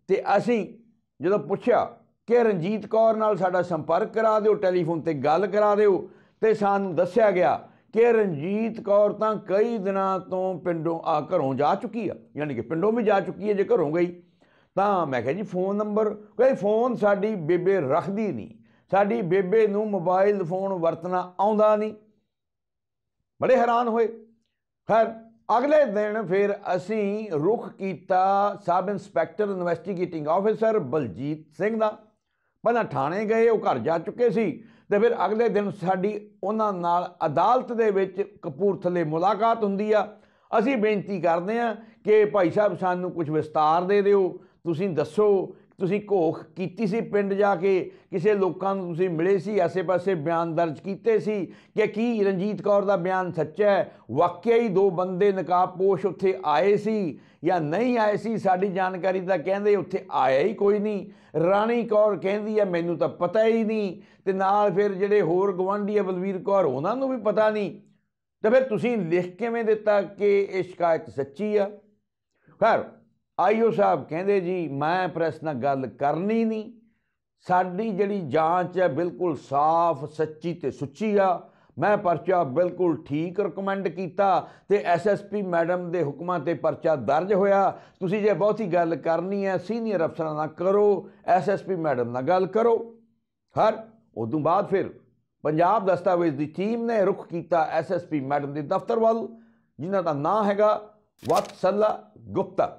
ਤੇ ਅਸੀਂ ਜਦੋਂ ਪੁੱਛਿਆ ਕਿ ਰਣਜੀਤ ਕੌਰ ਨਾਲ ਸਾਡਾ ਸੰਪਰਕ ਕਰਾ ਦਿਓ ਟੈਲੀਫੋਨ ਤੇ ਗੱਲ ਕਰਾ ਦਿਓ ਤੇ ਸਾਨੂੰ ਦੱਸਿਆ ਗਿਆ ਕਿ ਰਣਜੀਤ ਕੌਰ ਤਾਂ ਕਈ ਦਿਨਾਂ ਤੋਂ ਪਿੰਡੋਂ ਆ ਘਰੋਂ ਜਾ ਚੁੱਕੀ ਆ ਯਾਨੀ ਕਿ ਪਿੰਡੋਂ ਵੀ ਜਾ ਚੁੱਕੀ ਹੈ ਜੇ ਘਰੋਂ ਗਈ ਤਾਂ ਮੈਂ ਕਿਹਾ ਜੀ ਫੋਨ ਨੰਬਰ ਕੋਈ ਫੋਨ ਸਾਡੀ ਬੇਬੇ ਰੱਖਦੀ ਨਹੀਂ ਸਾਡੀ ਬੇਬੇ ਨੂੰ ਮੋਬਾਈਲ ਫੋਨ ਵਰਤਣਾ ਆਉਂਦਾ ਨਹੀਂ ਬੜੇ ਹੈਰਾਨ ਹੋਏ ਖੈਰ ਅਗਲੇ ਦਿਨ ਫਿਰ ਅਸੀਂ ਰੁਖ ਕੀਤਾ sub inspector investigating officer Baljit Singh ਦਾ ਪਹਿਲਾਂ ਥਾਣੇ ਗਏ ਉਹ ਘਰ ਜਾ ਚੁੱਕੇ ਸੀ ਤੇ ਫਿਰ ਅਗਲੇ ਦਿਨ ਸਾਡੀ ਉਹਨਾਂ ਨਾਲ ਅਦਾਲਤ ਦੇ ਵਿੱਚ ਕਪੂਰਥਲੇ ਮੁਲਾਕਾਤ ਹੁੰਦੀ ਆ ਅਸੀਂ ਬੇਨਤੀ ਕਰਦੇ ਆ ਕਿ ਭਾਈ ਸਾਹਿਬ ਸਾਨੂੰ ਕੁਝ ਵਿਸਤਾਰ ਦੇ ਦਿਓ ਤੁਸੀਂ ਦੱਸੋ ਤੁਸੀਂ ਘੋਖ ਕੀਤੀ ਸੀ ਪਿੰਡ ਜਾ ਕੇ ਕਿਸੇ ਲੋਕਾਂ ਨੂੰ ਤੁਸੀਂ ਮਿਲੇ ਸੀ ਐਸੇ ਪਾਸੇ ਬਿਆਨ ਦਰਜ ਕੀਤੇ ਸੀ ਕਿ ਕੀ ਰਣਜੀਤ ਕੌਰ ਦਾ ਬਿਆਨ ਸੱਚਾ ਹੈ ਵਾਕਿਆ ਹੀ ਦੋ ਬੰਦੇ ਨਕਾਬਪੋਸ਼ ਉੱਥੇ ਆਏ ਸੀ ਜਾਂ ਨਹੀਂ ਆਏ ਸੀ ਸਾਡੀ ਜਾਣਕਾਰੀ ਤਾਂ ਕਹਿੰਦੇ ਉੱਥੇ ਆਇਆ ਹੀ ਕੋਈ ਨਹੀਂ ਰਾਣੀ ਕੌਰ ਕਹਿੰਦੀ ਹੈ ਮੈਨੂੰ ਤਾਂ ਪਤਾ ਹੀ ਨਹੀਂ ਤੇ ਨਾਲ ਫਿਰ ਜਿਹੜੇ ਹੋਰ ਗਵਾਂਢੀ ਹੈ ਬਲਵੀਰ ਕੌਰ ਉਹਨਾਂ ਨੂੰ ਵੀ ਪਤਾ ਨਹੀਂ ਤਾਂ ਫਿਰ ਤੁਸੀਂ ਲਿਖ ਕਿਵੇਂ ਦਿੱਤਾ ਕਿ ਇਹ ਸ਼ਿਕਾਇਤ ਸੱਚੀ ਆ ਖੈਰ ਆਈਓ ਸਾਹਿਬ ਕਹਿੰਦੇ ਜੀ ਮੈਂ ਪ੍ਰੈਸ ਨਾਲ ਗੱਲ ਕਰਨੀ ਨਹੀਂ ਸਾਡੀ ਜਿਹੜੀ ਜਾਂਚ ਹੈ ਬਿਲਕੁਲ ਸਾਫ਼ ਸੱਚੀ ਤੇ ਸੁੱਚੀ ਆ ਮੈਂ ਪਰਚਾ ਬਿਲਕੁਲ ਠੀਕ ਰეკਮੈਂਡ ਕੀਤਾ ਤੇ ਐਸਐਸਪੀ ਮੈਡਮ ਦੇ ਹੁਕਮਾਂ ਤੇ ਪਰਚਾ ਦਰਜ ਹੋਇਆ ਤੁਸੀਂ ਜੇ ਬਹੁਤੀ ਗੱਲ ਕਰਨੀ ਹੈ ਸੀਨੀਅਰ ਅਫਸਰਾਂ ਨਾਲ ਕਰੋ ਐਸਐਸਪੀ ਮੈਡਮ ਨਾਲ ਗੱਲ ਕਰੋ ਹਰ ਉਦੋਂ ਬਾਅਦ ਫਿਰ ਪੰਜਾਬ ਦਸਤਾਵੇਜ਼ ਦੀ ਟੀਮ ਨੇ ਰੁਖ ਕੀਤਾ ਐਸਐਸਪੀ ਮੈਡਮ ਦੇ ਦਫ਼ਤਰ ਵੱਲ ਜਿਨ੍ਹਾਂ ਦਾ ਨਾਂ ਹੈਗਾ ਵਤਸਲਾ ਗੁਪਤਾ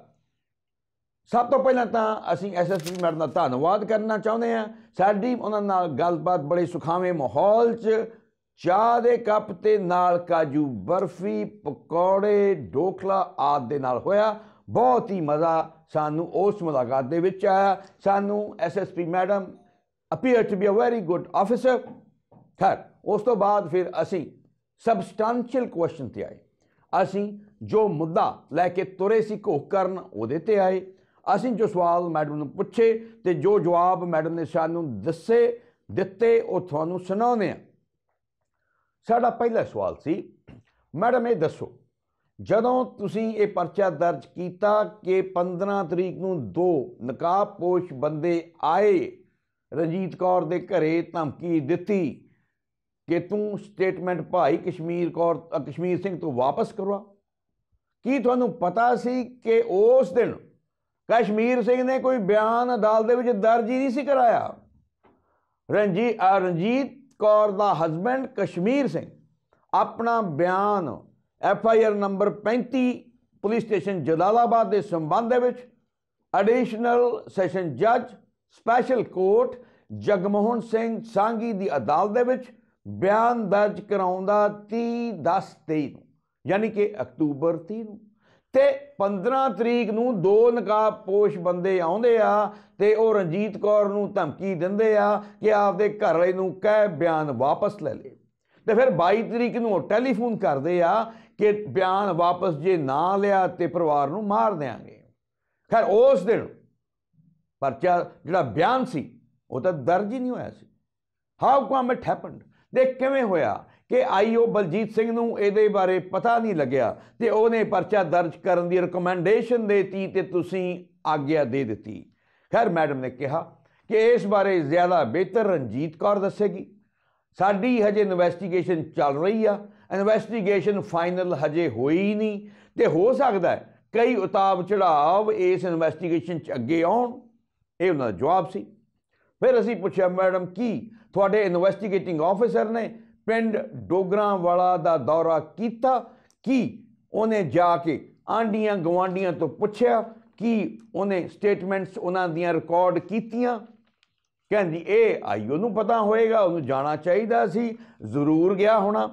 ਸਭ ਤੋਂ ਪਹਿਲਾਂ ਤਾਂ ਅਸੀਂ ਐਸਐਸਪੀ ਮੈਡਮ ਦਾ ਧੰਨਵਾਦ ਕਰਨਾ ਚਾਹੁੰਦੇ ਹਾਂ ਸਾਡੀ ਉਹਨਾਂ ਨਾਲ ਗੱਲਬਾਤ ਬੜੇ ਸੁਖਾਵੇਂ ਮਾਹੌਲ 'ਚ ਚਾਹ ਦੇ ਕੱਪ ਤੇ ਨਾਲ ਕਾਜੂ ਬਰਫੀ ਪਕੌੜੇ ਢੋਕਲਾ ਆਦ ਦੇ ਨਾਲ ਹੋਇਆ ਬਹੁਤ ਹੀ ਮਜ਼ਾ ਸਾਨੂੰ ਉਸ ਮੁਲਾਕਾਤ ਦੇ ਵਿੱਚ ਆਇਆ ਸਾਨੂੰ SSP madam appear to be a very good officer ਖੈਰ ਉਸ ਤੋਂ ਬਾਅਦ ਫਿਰ ਅਸੀਂ ਸਬਸਟੈਂਸ਼ੀਅਲ ਕੁਐਸਚਨ ਤੇ ਆਏ ਅਸੀਂ ਜੋ ਮੁੱਦਾ ਲੈ ਕੇ ਤੁਰੇ ਸੀ ਕੋਹ ਕਰਨ ਉਹਦੇ ਤੇ ਆਏ ਅਸੀਂ ਜੋ ਸਵਾਲ ਮੈਡਮ ਨੂੰ ਪੁੱਛੇ ਤੇ ਜੋ ਜਵਾਬ ਮੈਡਮ ਨੇ ਸਾਨੂੰ ਦੱਸੇ ਦਿੱਤੇ ਉਹ ਤੁਹਾਨੂੰ ਸੁਣਾਉਨੇ ਆ ਸਾਡਾ ਪਹਿਲਾ ਸਵਾਲ ਸੀ ਮੈਡਮ ਇਹ ਦੱਸੋ ਜਦੋਂ ਤੁਸੀਂ ਇਹ ਪਰਚਾ ਦਰਜ ਕੀਤਾ ਕਿ 15 ਤਰੀਕ ਨੂੰ ਦੋ ਨਕਾਬਪੋਸ਼ ਬੰਦੇ ਆਏ ਰਣਜੀਤ ਕੌਰ ਦੇ ਘਰੇ ਧਮਕੀ ਦਿੱਤੀ ਕਿ ਤੂੰ ਸਟੇਟਮੈਂਟ ਭਾਈ ਕਸ਼ਮੀਰ ਕੌਰ ਕਸ਼ਮੀਰ ਸਿੰਘ ਤੋਂ ਵਾਪਸ ਕਰਵਾ ਕੀ ਤੁਹਾਨੂੰ ਪਤਾ ਸੀ ਕਿ ਉਸ ਦਿਨ ਕਸ਼ਮੀਰ ਸਿੰਘ ਨੇ ਕੋਈ ਬਿਆਨ ਅਦਾਲਤ ਦੇ ਵਿੱਚ ਦਰਜ ਹੀ ਨਹੀਂ ਸੀ ਕਰਾਇਆ ਰਣਜੀ ਰਣਜੀਤ ਕੌਰ ਦਾ ਹਸਬੰਡ ਕਸ਼ਮੀਰ ਸਿੰਘ ਆਪਣਾ ਬਿਆਨ F I R number 35 police station Jalalabad ਦੇ ਸੰਬੰਧ ਦੇ ਵਿੱਚ ਐਡੀਸ਼ਨਲ ਸੈਸ਼ਨ ਜੱਜ ਸਪੈਸ਼ਲ ਕੋਰਟ ਜਗਮੋਹਨ ਸਿੰਘ ਸਾਂਗੀ ਦੀ ਅਦਾਲਤ ਦੇ ਵਿੱਚ ਬਿਆਨ ਦਰਜ ਕਰਾਉਂਦਾ 30 10 23 ਨੂੰ ਯਾਨੀ ਕਿ ਅਕਤੂਬਰ 30 ਨੂੰ ਤੇ 15 ਤਰੀਕ ਨੂੰ ਦੋ ਨਕਾਬਪੋਸ਼ ਬੰਦੇ ਆਉਂਦੇ ਆ ਤੇ ਉਹ ਰਣਜੀਤ ਕੌਰ ਨੂੰ ਧਮਕੀ ਦਿੰਦੇ ਆ ਕਿ ਆਪਦੇ ਘਰ ਵਾਲੇ ਨੂੰ ਕਹਿ ਬਿਆਨ ਵਾਪਸ ਲੈ ਲੈ ਤੇ ਫਿਰ 22 ਤਰੀਕ ਨੂੰ ਉਹ ਟੈਲੀਫੋਨ ਕਰਦੇ ਆ ਕਿ ਬਿਆਨ ਵਾਪਸ ਜੇ ਨਾ ਲਿਆ ਤੇ ਪਰਿਵਾਰ ਨੂੰ ਮਾਰ ਦੇਾਂਗੇ ਖੈਰ ਉਸ ਦਿਨ ਪਰਚਾ ਜਿਹੜਾ ਬਿਆਨ ਸੀ ਉਹ ਤਾਂ ਦਰਜ ਹੀ ਨਹੀਂ ਹੋਇਆ ਸੀ ਹਾਊ ਕਮ ਇਟ ਹੈਪਨਡ ਦੇਖ ਕਿਵੇਂ ਹੋਇਆ ਕਿ ਆਈਓ ਬਲਜੀਤ ਸਿੰਘ ਨੂੰ ਇਹਦੇ ਬਾਰੇ ਪਤਾ ਨਹੀਂ ਲੱਗਿਆ ਤੇ ਉਹਨੇ ਪਰਚਾ ਦਰਜ ਕਰਨ ਦੀ ਰეკਮੈਂਡੇਸ਼ਨ ਦੇਤੀ ਤੇ ਤੁਸੀਂ ਆਗਿਆ ਦੇ ਦਿੱਤੀ ਖੈਰ ਮੈਡਮ ਨੇ ਕਿਹਾ ਕਿ ਇਸ ਬਾਰੇ ਜ਼ਿਆਦਾ ਬਿਹਤਰ ਰਣਜੀਤ ਕੌਰ ਦੱਸੇਗੀ ਸਾਡੀ ਹਜੇ ਇਨਵੈਸਟੀਗੇਸ਼ਨ ਚੱਲ ਰਹੀ ਆ ਇਨਵੈਸਟੀਗੇਸ਼ਨ ਫਾਈਨਲ ਹਜੇ ਹੋਈ ਨਹੀਂ ਤੇ ਹੋ ਸਕਦਾ ਹੈ ਕਈ ਉਤਾਬ ਚੜਾਵ ਇਸ ਇਨਵੈਸਟੀਗੇਸ਼ਨ 'ਚ ਅੱਗੇ ਆਉਣ ਇਹ ਉਹਨਾਂ ਦਾ ਜਵਾਬ ਸੀ ਫਿਰ ਅਸੀਂ ਪੁੱਛਿਆ ਮੈਡਮ ਕੀ ਤੁਹਾਡੇ ਇਨਵੈਸਟੀਗੇਟਿੰਗ ਆਫੀਸਰ ਨੇ ਪਿੰਡ ਡੋਗਰਾਵਾਲਾ ਦਾ ਦੌਰਾ ਕੀਤਾ ਕਿ ਉਹਨੇ ਜਾ ਕੇ ਆਂਡੀਆਂ ਗਵਾਂਡੀਆਂ ਤੋਂ ਪੁੱਛਿਆ ਕਿ ਉਹਨੇ ਸਟੇਟਮੈਂਟਸ ਉਹਨਾਂ ਦੀਆਂ ਰਿਕਾਰਡ ਕੀਤੀਆਂ ਕਹਿੰਦੀ ਇਹ ਆਈਓ ਨੂੰ ਪਤਾ ਹੋਏਗਾ ਉਹਨੂੰ ਜਾਣਾ ਚਾਹੀਦਾ ਸੀ ਜ਼ਰੂਰ ਗਿਆ ਹੋਣਾ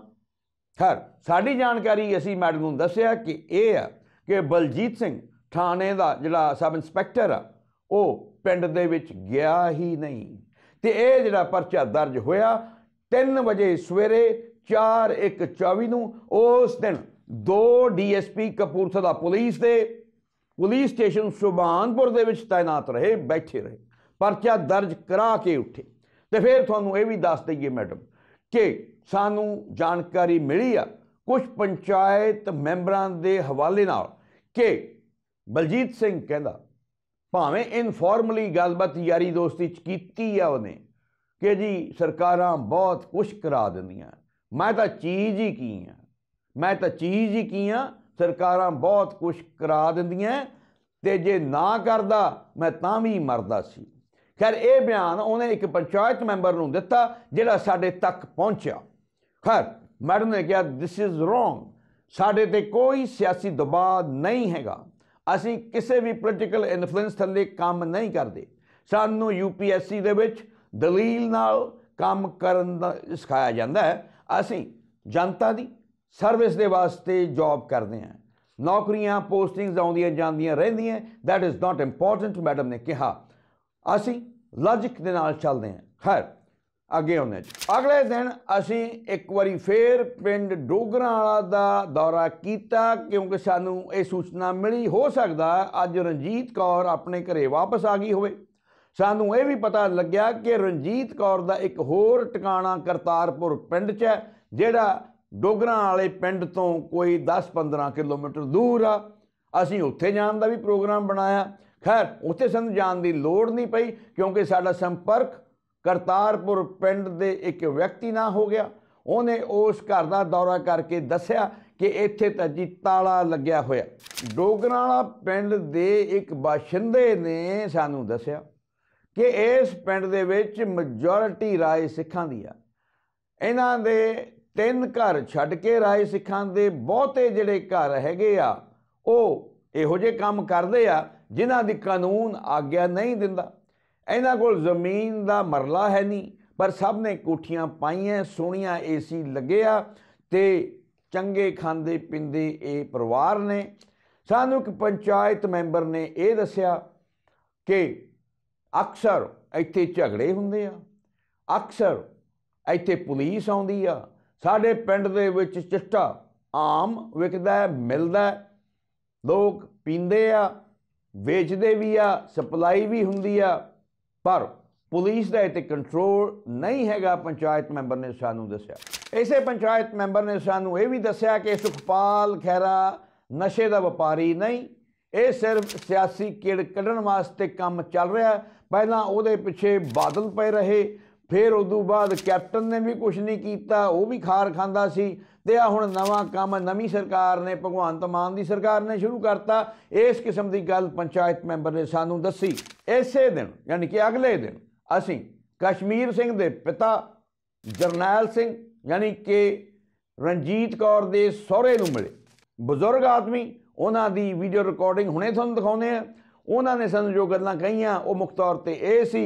ਹਰ ਸਾਡੀ ਜਾਣਕਾਰੀ ਅਸੀਂ ਮੈਡਮ ਨੂੰ ਦੱਸਿਆ ਕਿ ਇਹ ਆ ਕਿ ਬਲਜੀਤ ਸਿੰਘ ਥਾਣੇ ਦਾ ਜਿਹੜਾ ਸਬ ਇੰਸਪੈਕਟਰ ਆ ਉਹ ਪਿੰਡ ਦੇ ਵਿੱਚ ਗਿਆ ਹੀ ਨਹੀਂ ਤੇ ਇਹ ਜਿਹੜਾ ਪਰਚਾ ਦਰਜ ਹੋਇਆ 3 ਵਜੇ ਸਵੇਰੇ 4124 ਨੂੰ ਉਸ ਦਿਨ ਦੋ ਡੀਐਸਪੀ ਕਪੂਰਥਲਾ ਪੁਲਿਸ ਦੇ ਪੁਲਿਸ ਸਟੇਸ਼ਨ ਸੁਬਾਨਪੁਰ ਦੇ ਵਿੱਚ ਤਾਇਨਾਤ ਰਹੇ ਬੈਠੇ ਰਹੇ ਪਰਚਾ ਦਰਜ ਕਰਾ ਕੇ ਉੱਠੇ ਤੇ ਫਿਰ ਤੁਹਾਨੂੰ ਇਹ ਵੀ ਦੱਸ ਦਈਏ ਮੈਡਮ ਕਿ ਸਾਨੂੰ ਜਾਣਕਾਰੀ ਮਿਲੀ ਆ ਕੁਝ ਪੰਚਾਇਤ ਮੈਂਬਰਾਂ ਦੇ ਹਵਾਲੇ ਨਾਲ ਕਿ ਬਲਜੀਤ ਸਿੰਘ ਕਹਿੰਦਾ ਭਾਵੇਂ ਇਨਫਾਰਮਲੀ ਗੱਲਬਾਤ ਯਾਰੀ ਦੋਸਤੀ ਚ ਕੀਤੀ ਆ ਉਹਨੇ ਕਿ ਜੀ ਸਰਕਾਰਾਂ ਬਹੁਤ ਕੁਸ਼ ਕਰਾ ਦਿੰਦੀਆਂ ਮੈਂ ਤਾਂ ਚੀਜ਼ ਹੀ ਕੀ ਆ ਮੈਂ ਤਾਂ ਚੀਜ਼ ਹੀ ਕੀ ਆ ਸਰਕਾਰਾਂ ਬਹੁਤ ਕੁਸ਼ ਕਰਾ ਦਿੰਦੀਆਂ ਤੇ ਜੇ ਨਾ ਕਰਦਾ ਮੈਂ ਤਾਂ ਵੀ ਮਰਦਾ ਸੀ ਖੈਰ ਇਹ ਬਿਆਨ ਉਹਨੇ ਇੱਕ ਪੰਚਾਇਤ ਮੈਂਬਰ ਨੂੰ ਦਿੱਤਾ ਜਿਹੜਾ ਸਾਡੇ ਤੱਕ ਪਹੁੰਚਿਆ ਖੈਰ ਮੈਡਮ ਨੇ ਕਿਹਾ ਥਿਸ ਇਜ਼ ਰੋਂਗ ਸਾਡੇ ਤੇ ਕੋਈ ਸਿਆਸੀ ਦਬਾਅ ਨਹੀਂ ਹੈਗਾ ਅਸੀਂ ਕਿਸੇ ਵੀ ਪੋਲੀਟੀਕਲ ਇਨਫਲੂਐਂਸ ਥੱਲੇ ਕੰਮ ਨਹੀਂ ਕਰਦੇ ਸਾਨੂੰ ਯੂਪੀਐਸਸੀ ਦੇ ਵਿੱਚ ਦਲੀਲ ਨਾਲ ਕੰਮ ਕਰਨ ਦਾ ਸਿਖਾਇਆ ਜਾਂਦਾ ਹੈ ਅਸੀਂ ਜਨਤਾ ਦੀ ਸਰਵਿਸ ਦੇ ਵਾਸਤੇ ਜੌਬ ਕਰਦੇ ਹਾਂ ਨੌਕਰੀਆਂ ਪੋਸਟਿੰਗਸ ਆਉਂਦੀਆਂ ਜਾਂਦੀਆਂ ਰਹਿੰਦੀਆਂ that is not important madam ਨੇ ਕਿਹਾ ਅਸੀਂ ਲੌਜੀਕ ਦੇ ਨਾਲ ਚੱਲਦੇ ਹਾਂ ਖੈਰ ਅੱਗੇ ਆਉਂਦੇ ਚ ਅਗਲੇ ਦਿਨ ਅਸੀਂ ਇੱਕ ਵਾਰੀ ਫੇਰ ਪਿੰਡ ਡੋਗਰਾ ਵਾਲਾ ਦਾ ਦੌਰਾ ਕੀਤਾ ਕਿਉਂਕਿ ਸਾਨੂੰ ਇਹ ਸੂਚਨਾ ਮਿਲੀ ਹੋ ਸਕਦਾ ਅੱਜ ਰਣਜੀਤ ਕੌਰ ਆਪਣੇ ਘਰੇ ਵਾਪਸ ਆ ਗਈ ਹੋਵੇ ਸਾਨੂੰ ਇਹ ਵੀ ਪਤਾ ਲੱਗਿਆ ਕਿ ਰਣਜੀਤ ਕੌਰ ਦਾ ਇੱਕ ਹੋਰ ਟਿਕਾਣਾ ਕਰਤਾਰਪੁਰ ਪਿੰਡ 'ਚ ਹੈ ਜਿਹੜਾ ਡੋਗਰਾਂ ਵਾਲੇ ਪਿੰਡ ਤੋਂ ਕੋਈ 10-15 ਕਿਲੋਮੀਟਰ ਦੂਰ ਆ ਅਸੀਂ ਉੱਥੇ ਜਾਣ ਦਾ ਵੀ ਪ੍ਰੋਗਰਾਮ ਬਣਾਇਆ ਖੈਰ ਉੱਥੇ ਸੰਦ ਜਾਣ ਦੀ ਲੋੜ ਨਹੀਂ ਪਈ ਕਿਉਂਕਿ ਸਾਡਾ ਸੰਪਰਕ ਕਰਤਾਰਪੁਰ ਪਿੰਡ ਦੇ ਇੱਕ ਵਿਅਕਤੀ ਨਾਲ ਹੋ ਗਿਆ ਉਹਨੇ ਉਸ ਘਰ ਦਾ ਦੌਰਾ ਕਰਕੇ ਦੱਸਿਆ ਕਿ ਇੱਥੇ ਤਾਂ ਜੀ ਤਾਲਾ ਲੱਗਿਆ ਹੋਇਆ ਡੋਗਰਾਂ ਵਾਲਾ ਪਿੰਡ ਦੇ ਇੱਕ ਬਾਸ਼ਿੰਦੇ ਨੇ ਸਾਨੂੰ ਦੱਸਿਆ ਕਿ ਇਸ ਪਿੰਡ ਦੇ ਵਿੱਚ ਮੈਜੋਰਿਟੀ ਰਾਏ ਸਿੱਖਾਂ ਦੀ ਆ ਇਹਨਾਂ ਦੇ ਤਿੰਨ ਘਰ ਛੱਡ ਕੇ ਰਾਏ ਸਿੱਖਾਂ ਦੇ ਬਹੁਤੇ ਜਿਹੜੇ ਘਰ ਹੈਗੇ ਆ ਉਹ ਇਹੋ ਜਿਹੇ ਕੰਮ ਕਰਦੇ ਆ ਜਿਨ੍ਹਾਂ ਦੀ ਕਾਨੂੰਨ ਆਗਿਆ ਨਹੀਂ ਦਿੰਦਾ ਇਹਨਾਂ ਕੋਲ ਜ਼ਮੀਨ ਦਾ ਮਰਲਾ ਹੈ ਨਹੀਂ ਪਰ ਸਭ ਨੇ ਕੋਠੀਆਂ ਪਾਈਆਂ ਸੋਹਣੀਆਂ ਏਸੀ ਲੱਗਿਆ ਤੇ ਚੰਗੇ ਖਾਂਦੇ ਪਿੰਦੇ ਇਹ ਪਰਿਵਾਰ ਨੇ ਸਾਨੂੰ ਇੱਕ ਪੰਚਾਇਤ ਮੈਂਬਰ ਨੇ ਇਹ ਦੱਸਿਆ ਕਿ ਅਕਸਰ ਇੱਥੇ ਝਗੜੇ ਹੁੰਦੇ ਆ ਅਕਸਰ ਇੱਥੇ ਪੁਲਿਸ ਆਉਂਦੀ ਆ ਸਾਡੇ ਪਿੰਡ ਦੇ ਵਿੱਚ ਚਿੱਟਾ ਆਮ ਵਿਕਦਾ ਮਿਲਦਾ ਲੋਕ ਪੀਂਦੇ ਆ ਵੇਚਦੇ ਵੀ ਆ ਸਪਲਾਈ ਵੀ ਹੁੰਦੀ ਆ ਪਰ ਪੁਲਿਸ ਦਾ ਇੱਥੇ ਕੰਟਰੋਲ ਨਹੀਂ ਹੈਗਾ ਪੰਚਾਇਤ ਮੈਂਬਰ ਨੇ ਸਾਨੂੰ ਦੱਸਿਆ ਇਸੇ ਪੰਚਾਇਤ ਮੈਂਬਰ ਨੇ ਸਾਨੂੰ ਇਹ ਵੀ ਦੱਸਿਆ ਕਿ ਸੁਖਪਾਲ ਖੈਰਾ ਨਸ਼ੇ ਦਾ ਵਪਾਰੀ ਨਹੀਂ ਇਹ ਸਿਰਫ ਸਿਆਸੀ ਕਿੜ ਕੱਢਣ ਵਾਸਤੇ ਕੰਮ ਚੱਲ ਰਿਹਾ ਪਹਿਲਾਂ ਉਹਦੇ ਪਿੱਛੇ ਬਾਦਲ ਪਏ ਰਹੇ ਫਿਰ ਉਦੋਂ ਬਾਅਦ ਕੈਪਟਨ ਨੇ ਵੀ ਕੁਝ ਨਹੀਂ ਕੀਤਾ ਉਹ ਵੀ ਖਾਰ ਖਾਂਦਾ ਸੀ ਤੇ ਆ ਹੁਣ ਨਵਾਂ ਕੰਮ ਨਵੀਂ ਸਰਕਾਰ ਨੇ ਭਗਵਾਨ ਤਮਾਨ ਦੀ ਸਰਕਾਰ ਨੇ ਸ਼ੁਰੂ ਕਰਤਾ ਇਸ ਕਿਸਮ ਦੀ ਗੱਲ ਪੰਚਾਇਤ ਮੈਂਬਰ ਨੇ ਸਾਨੂੰ ਦੱਸੀ ਇਸੇ ਦਿਨ ਯਾਨੀ ਕਿ ਅਗਲੇ ਦਿਨ ਅਸੀਂ ਕਸ਼ਮੀਰ ਸਿੰਘ ਦੇ ਪਿਤਾ ਜਰਨੈਲ ਸਿੰਘ ਯਾਨੀ ਕਿ ਰਣਜੀਤ ਕੌਰ ਦੇ ਸਹੁਰੇ ਨੂੰ ਮਿਲੇ ਬਜ਼ੁਰਗ ਆਦਮੀ ਉਹਨਾਂ ਦੀ ਵੀਡੀਓ ਰਿਕਾਰਡਿੰਗ ਹੁਣੇ ਤੁਹਾਨੂੰ ਦਿਖਾਉਂਦੇ ਆ ਉਹਨਾਂ ਨੇ ਸਾਨੂੰ ਜੋ ਗੱਲਾਂ ਕਹੀਆਂ ਉਹ ਮੁੱਖ ਤੌਰ ਤੇ ਇਹ ਸੀ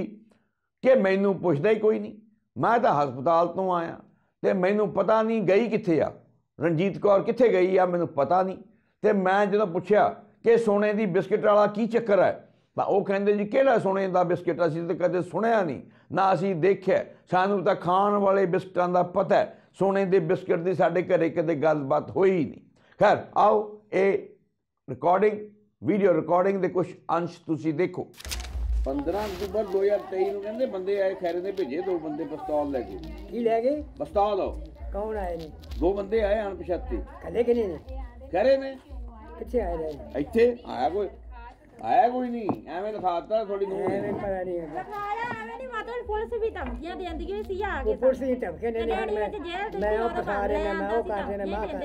ਕਿ ਮੈਨੂੰ ਪੁੱਛਦਾ ਹੀ ਕੋਈ ਨਹੀਂ ਮੈਂ ਤਾਂ ਹਸਪਤਾਲ ਤੋਂ ਆਇਆ ਤੇ ਮੈਨੂੰ ਪਤਾ ਨਹੀਂ ਗਈ ਕਿੱਥੇ ਆ ਰਣਜੀਤ ਕੌਰ ਕਿੱਥੇ ਗਈ ਆ ਮੈਨੂੰ ਪਤਾ ਨਹੀਂ ਤੇ ਮੈਂ ਜਦੋਂ ਪੁੱਛਿਆ ਕਿ ਸੋਨੇ ਦੀ ਬਿਸਕਟ ਵਾਲਾ ਕੀ ਚੱਕਰ ਹੈ ਤਾਂ ਉਹ ਕਹਿੰਦੇ ਜੀ ਕਿਹੜਾ ਸੋਨੇ ਦਾ ਬਿਸਕਟ ਅਸੀਂ ਤਾਂ ਕਦੇ ਸੁਣਿਆ ਨਹੀਂ ਨਾ ਅਸੀਂ ਦੇਖਿਆ ਸਾਨੂੰ ਤਾਂ ਖਾਣ ਵਾਲੇ ਬਿਸਕਟਾਂ ਦਾ ਪਤਾ ਹੈ ਸੋਨੇ ਦੇ ਬਿਸਕਟ ਦੀ ਸਾਡੇ ਘਰੇ ਕਦੇ ਗੱਲਬਾਤ ਹੋਈ ਨਹੀਂ ਖੈਰ ਆਓ ਇਹ ਰਿਕਾਰਡਿੰਗ ਵੀਡੀਓ ਰਿਕਾਰਡਿੰਗ ਦੇ ਕੁਝ ਅੰਸ਼ ਤੁਸੀਂ ਦੇਖੋ 15 ਅਕਤੂਬਰ 2023 ਨੂੰ ਕਹਿੰਦੇ ਬੰਦੇ ਆਏ ਖੈਰੇ ਦੇ ਭੇਜੇ ਦੋ ਬੰਦੇ ਪਿਸਤੌਲ ਲੈ ਕੇ ਕੀ ਲੈ ਗਏ ਪਿਸਤੌਲ ਕੌਣ ਆਏ ਨੇ ਦੋ ਬੰਦੇ ਆਏ ਅਣਪਛਾਤੇ ਕੱਲੇ ਕਿਨੇ ਨੇ ਖੈਰੇ ਨੇ ਕਿੱਥੇ ਆਏ ਨੇ ਇੱਥੇ ਆਇਆ ਕੋਈ ਆਇਆ ਕੋਈ ਨਹੀਂ ਐਵੇਂ ਲਿਖਾਤਾ ਥੋੜੀ ਨੂੰ ਐਵੇਂ ਪਤਾ ਨਹੀਂ ਹੈਗਾ ਆਵੇ ਐਵੇਂ ਨਹੀਂ ਮਤਲਬ ਪੁਲਿਸ ਵੀ ਧਮਕੀਆਂ ਦਿੰਦੀ ਹੋਈ ਸੀ ਆ ਕੇ ਪੁਲਿਸ ਦੀ ਧਮਕੀਆਂ ਨਹੀਂ ਨਹੀਂ ਮੈਂ ਮੈਂ ਉਹ ਰਹੇ ਰਿਹਾ ਮੈਂ ਉਹ ਕਰ ਨੇ ਮੈਂ ਕਰ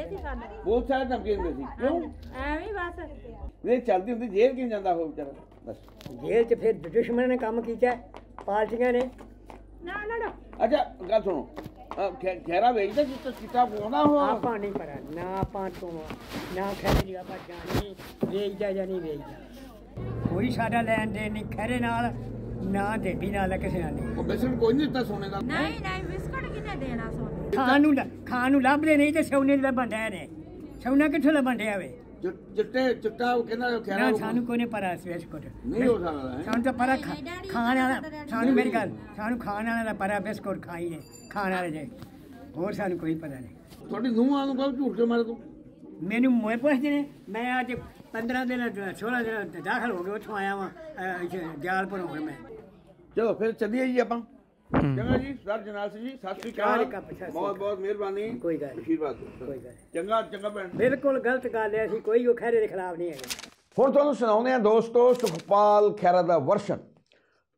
ਬਹੁਤ ਸਾਰੇ ਧਮਕੀਆਂ ਦੇ ਸੀ ਕਿਉਂ ਐਵੇਂ ਬਸ ਨਹੀਂ ਚੱਲਦੀ ਹੁੰਦੀ ਜੇਲ੍ਹ ਕਿਉਂ ਜਾਂਦਾ ਹੋ ਵਿਚਾਰਾ ਬਸ ਜੇਲ੍ਹ 'ਚ ਫਿਰ ਦੁਸ਼ਮਣ ਨੇ ਕੰਮ ਕੀਤਾ ਪਾਰਟੀਆਂ ਨੇ ਨਾ ਨਾ ਅੱਛਾ ਗੱਲ ਸੁਣੋ ਖੈਰਾ ਵੇਚਦਾ ਜਿੱਤ ਕਿਤਾ ਪੋਣਾ ਹੋ ਆਪਾਂ ਨਹੀਂ ਪਰਾਂ ਨਾ ਆਪਾਂ ਤੋਂ ਨਾ ਖੈਰੀ ਆਪਾਂ ਜਾਣੀ ਵੇਚਦਾ ਜਾਂ ਨਹੀਂ ਵੇਚਦਾ ਕੋਈ ਸਾਡਾ ਲੈਣ ਦੇ ਨਹੀਂ ਖਰੇ ਨਾਲ ਨਾ ਦੇਵੀ ਨਾਲ ਕਿਸੇ ਨਾਲ ਨਹੀਂ ਉਹ ਬਿਸਕੁਟ ਕੋਈ ਨਹੀਂ ਦਿੱਤਾ ਸੋਨੇ ਦਾ ਨਹੀਂ ਨਹੀਂ ਬਿਸਕੁਟ ਕਿਨੇ ਦੇਣਾ ਸੋਨੇ ਖਾਣ ਨੂੰ ਖਾਣ ਨੂੰ ਲੱਭਦੇ ਨਹੀਂ ਤੇ ਸੋਨੇ ਦਾ ਬੰਦਾ ਨੇ ਸੋਨਾ ਕਿੱਥੋਂ ਲੱਭੰਡਿਆ ਵੇ ਚਿੱਟੇ ਚਿੱਟਾ ਉਹ ਕਹਿੰਦਾ ਖੈਰਾ ਨਾ ਸਾਨੂੰ ਕੋਈ ਨਹੀਂ ਪਰਾ ਬਿਸਕੁਟ ਨਹੀਂ ਹੋ ਸਕਦਾ ਸਾਨੂੰ ਤਾਂ ਪਰਾ ਖਾਣ ਵਾਲਾ ਸਾਨੂੰ ਮੇਰੀ ਗੱਲ ਸਾਨੂੰ ਖਾਣ ਵਾਲਾ ਦਾ ਪਰਾ ਬਿਸਕੁਟ ਖਾਈ ਨੇ ਖਾਣ ਵਾਲੇ ਜੇ ਹੋਰ ਸਾਨੂੰ ਕੋਈ ਪਤਾ ਨਹੀਂ ਤੁਹਾਡੀ ਨੂੰਹਾਂ ਨੂੰ ਕਹੋ ਝੂਠ ਕੇ ਮਾਰੇ ਤੂੰ ਮੈਨੂੰ ਮੋਏ ਪੁੱਛਦੇ ਨੇ ਮੈਂ ਅੱਜ 15 ਦਿਨ 16 ਦਿਨ ਦਾਖਲ ਹੋ ਗਏ ਉੱਥੋਂ ਆਇਆ ਵਾਂ ਦਿਆਲਪੁਰ ਹੋ ਮੈਂ ਚਲੋ ਫਿਰ ਚੱਲੀਏ ਜੀ ਆਪਾਂ ਚੰਗਾ ਜੀ ਸਰ ਜਨਾਲ ਸਿੰਘ ਜੀ ਸਤਿ ਸ੍ਰੀ ਅਕਾਲ ਬਹੁਤ ਬਹੁਤ ਮਿਹਰਬਾਨੀ ਕੋਈ ਗੱਲ ਅਸ਼ੀਰਵਾਦ ਕੋਈ ਗੱਲ ਚੰਗਾ ਚੰਗਾ ਭੈਣ ਬਿਲਕੁਲ ਗਲਤ ਗੱਲ ਹੈ ਅਸੀਂ ਕੋਈ ਉਹ ਖੈਰੇ ਦੇ ਖਿਲਾਫ ਨਹੀਂ ਹੈਗੇ ਹੁਣ ਤੁਹਾਨੂੰ ਸੁਣਾਉਂਦੇ ਆ ਦੋਸਤੋ ਸੁਖਪਾਲ ਖੈਰਾ ਦਾ ਵਰਸ਼ਨ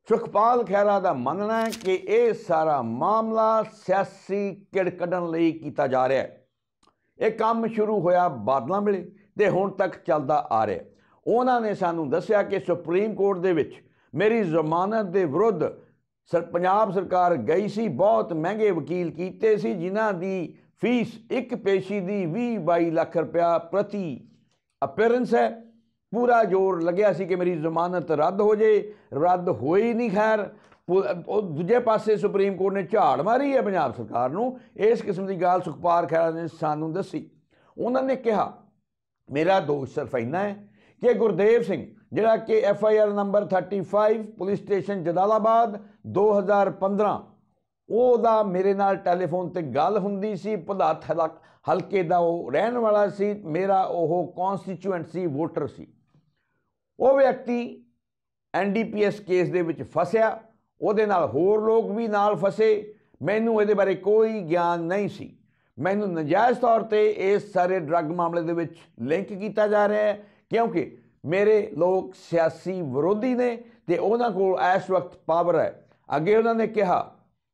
ਸੁਖਪਾਲ ਖੈਰਾ ਦਾ ਮੰਨਣਾ ਹੈ ਕਿ ਇਹ ਸਾਰਾ ਮਾਮਲਾ ਸਿਆਸੀ ਕਿੜ ਕੱਢਣ ਲਈ ਕੀਤਾ ਜਾ ਰਿਹਾ ਹੈ ਇਹ ਕੰਮ ਸ਼ੁਰੂ ਹੋਇਆ ਬਾਦਲਾਂ ਵੇਲੇ ਦੇ ਹੁਣ ਤੱਕ ਚੱਲਦਾ ਆ ਰਿਹਾ ਉਹਨਾਂ ਨੇ ਸਾਨੂੰ ਦੱਸਿਆ ਕਿ ਸੁਪਰੀਮ ਕੋਰਟ ਦੇ ਵਿੱਚ ਮੇਰੀ ਜ਼ਮਾਨਤ ਦੇ ਵਿਰੁੱਧ ਸਰ ਪੰਜਾਬ ਸਰਕਾਰ ਗਈ ਸੀ ਬਹੁਤ ਮਹਿੰਗੇ ਵਕੀਲ ਕੀਤੇ ਸੀ ਜਿਨ੍ਹਾਂ ਦੀ ਫੀਸ ਇੱਕ ਪੇਸ਼ੀ ਦੀ 20 22 ਲੱਖ ਰੁਪਿਆ ਪ੍ਰਤੀ ਅਪੀਅਰੈਂਸ ਹੈ ਪੂਰਾ ਜ਼ੋਰ ਲੱਗਿਆ ਸੀ ਕਿ ਮੇਰੀ ਜ਼ਮਾਨਤ ਰੱਦ ਹੋ ਜੇ ਰੱਦ ਹੋਈ ਨਹੀਂ ਖੈਰ ਉਹ ਦੂਜੇ ਪਾਸੇ ਸੁਪਰੀਮ ਕੋਰਟ ਨੇ ਝਾੜ ਮਾਰੀ ਹੈ ਪੰਜਾਬ ਸਰਕਾਰ ਨੂੰ ਇਸ ਕਿਸਮ ਦੀ ਗੱਲ ਸੁਖਪਾਲ ਖੈਰਾ ਨੇ ਸਾਨੂੰ ਦੱਸੀ ਉਹਨਾਂ ਨੇ ਕਿਹਾ ਮੇਰਾ ਦੋਸ਼ ਸਿਰਫ ਇੰਨਾ ਹੈ ਕਿ ਗੁਰਦੇਵ ਸਿੰਘ ਜਿਹੜਾ ਕਿ F I R number 35 police station ਜਦਾਲਾਬਾਦ 2015 ਉਹਦਾ ਮੇਰੇ ਨਾਲ ਟੈਲੀਫੋਨ ਤੇ ਗੱਲ ਹੁੰਦੀ ਸੀ ਪਦਾਰਥ ਹਲਕੇ ਦਾ ਉਹ ਰਹਿਣ ਵਾਲਾ ਸੀ ਮੇਰਾ ਉਹ ਕਨਸਟੀਚੂਐਂਟ ਸੀ ਵੋਟਰ ਸੀ ਉਹ ਵਿਅਕਤੀ ਐਨਡੀਪੀਐਸ ਕੇਸ ਦੇ ਵਿੱਚ ਫਸਿਆ ਉਹਦੇ ਨਾਲ ਹੋਰ ਲੋਕ ਵੀ ਨਾਲ ਫਸੇ ਮੈਨੂੰ ਇਹਦੇ ਬਾਰੇ ਕੋਈ ਗਿਆਨ ਨਹੀਂ ਸੀ ਮੈਨੂੰ ਨਜਾਇਜ਼ ਤੌਰ ਤੇ ਇਸ ਸਾਰੇ ਡਰੱਗ ਮਾਮਲੇ ਦੇ ਵਿੱਚ ਲਿੰਕ ਕੀਤਾ ਜਾ ਰਿਹਾ ਹੈ ਕਿਉਂਕਿ ਮੇਰੇ ਲੋਕ ਸਿਆਸੀ ਵਿਰੋਧੀ ਨੇ ਤੇ ਉਹਨਾਂ ਕੋਲ ਇਸ ਵਕਤ ਪਾਵਰ ਹੈ ਅੱਗੇ ਉਹਨਾਂ ਨੇ ਕਿਹਾ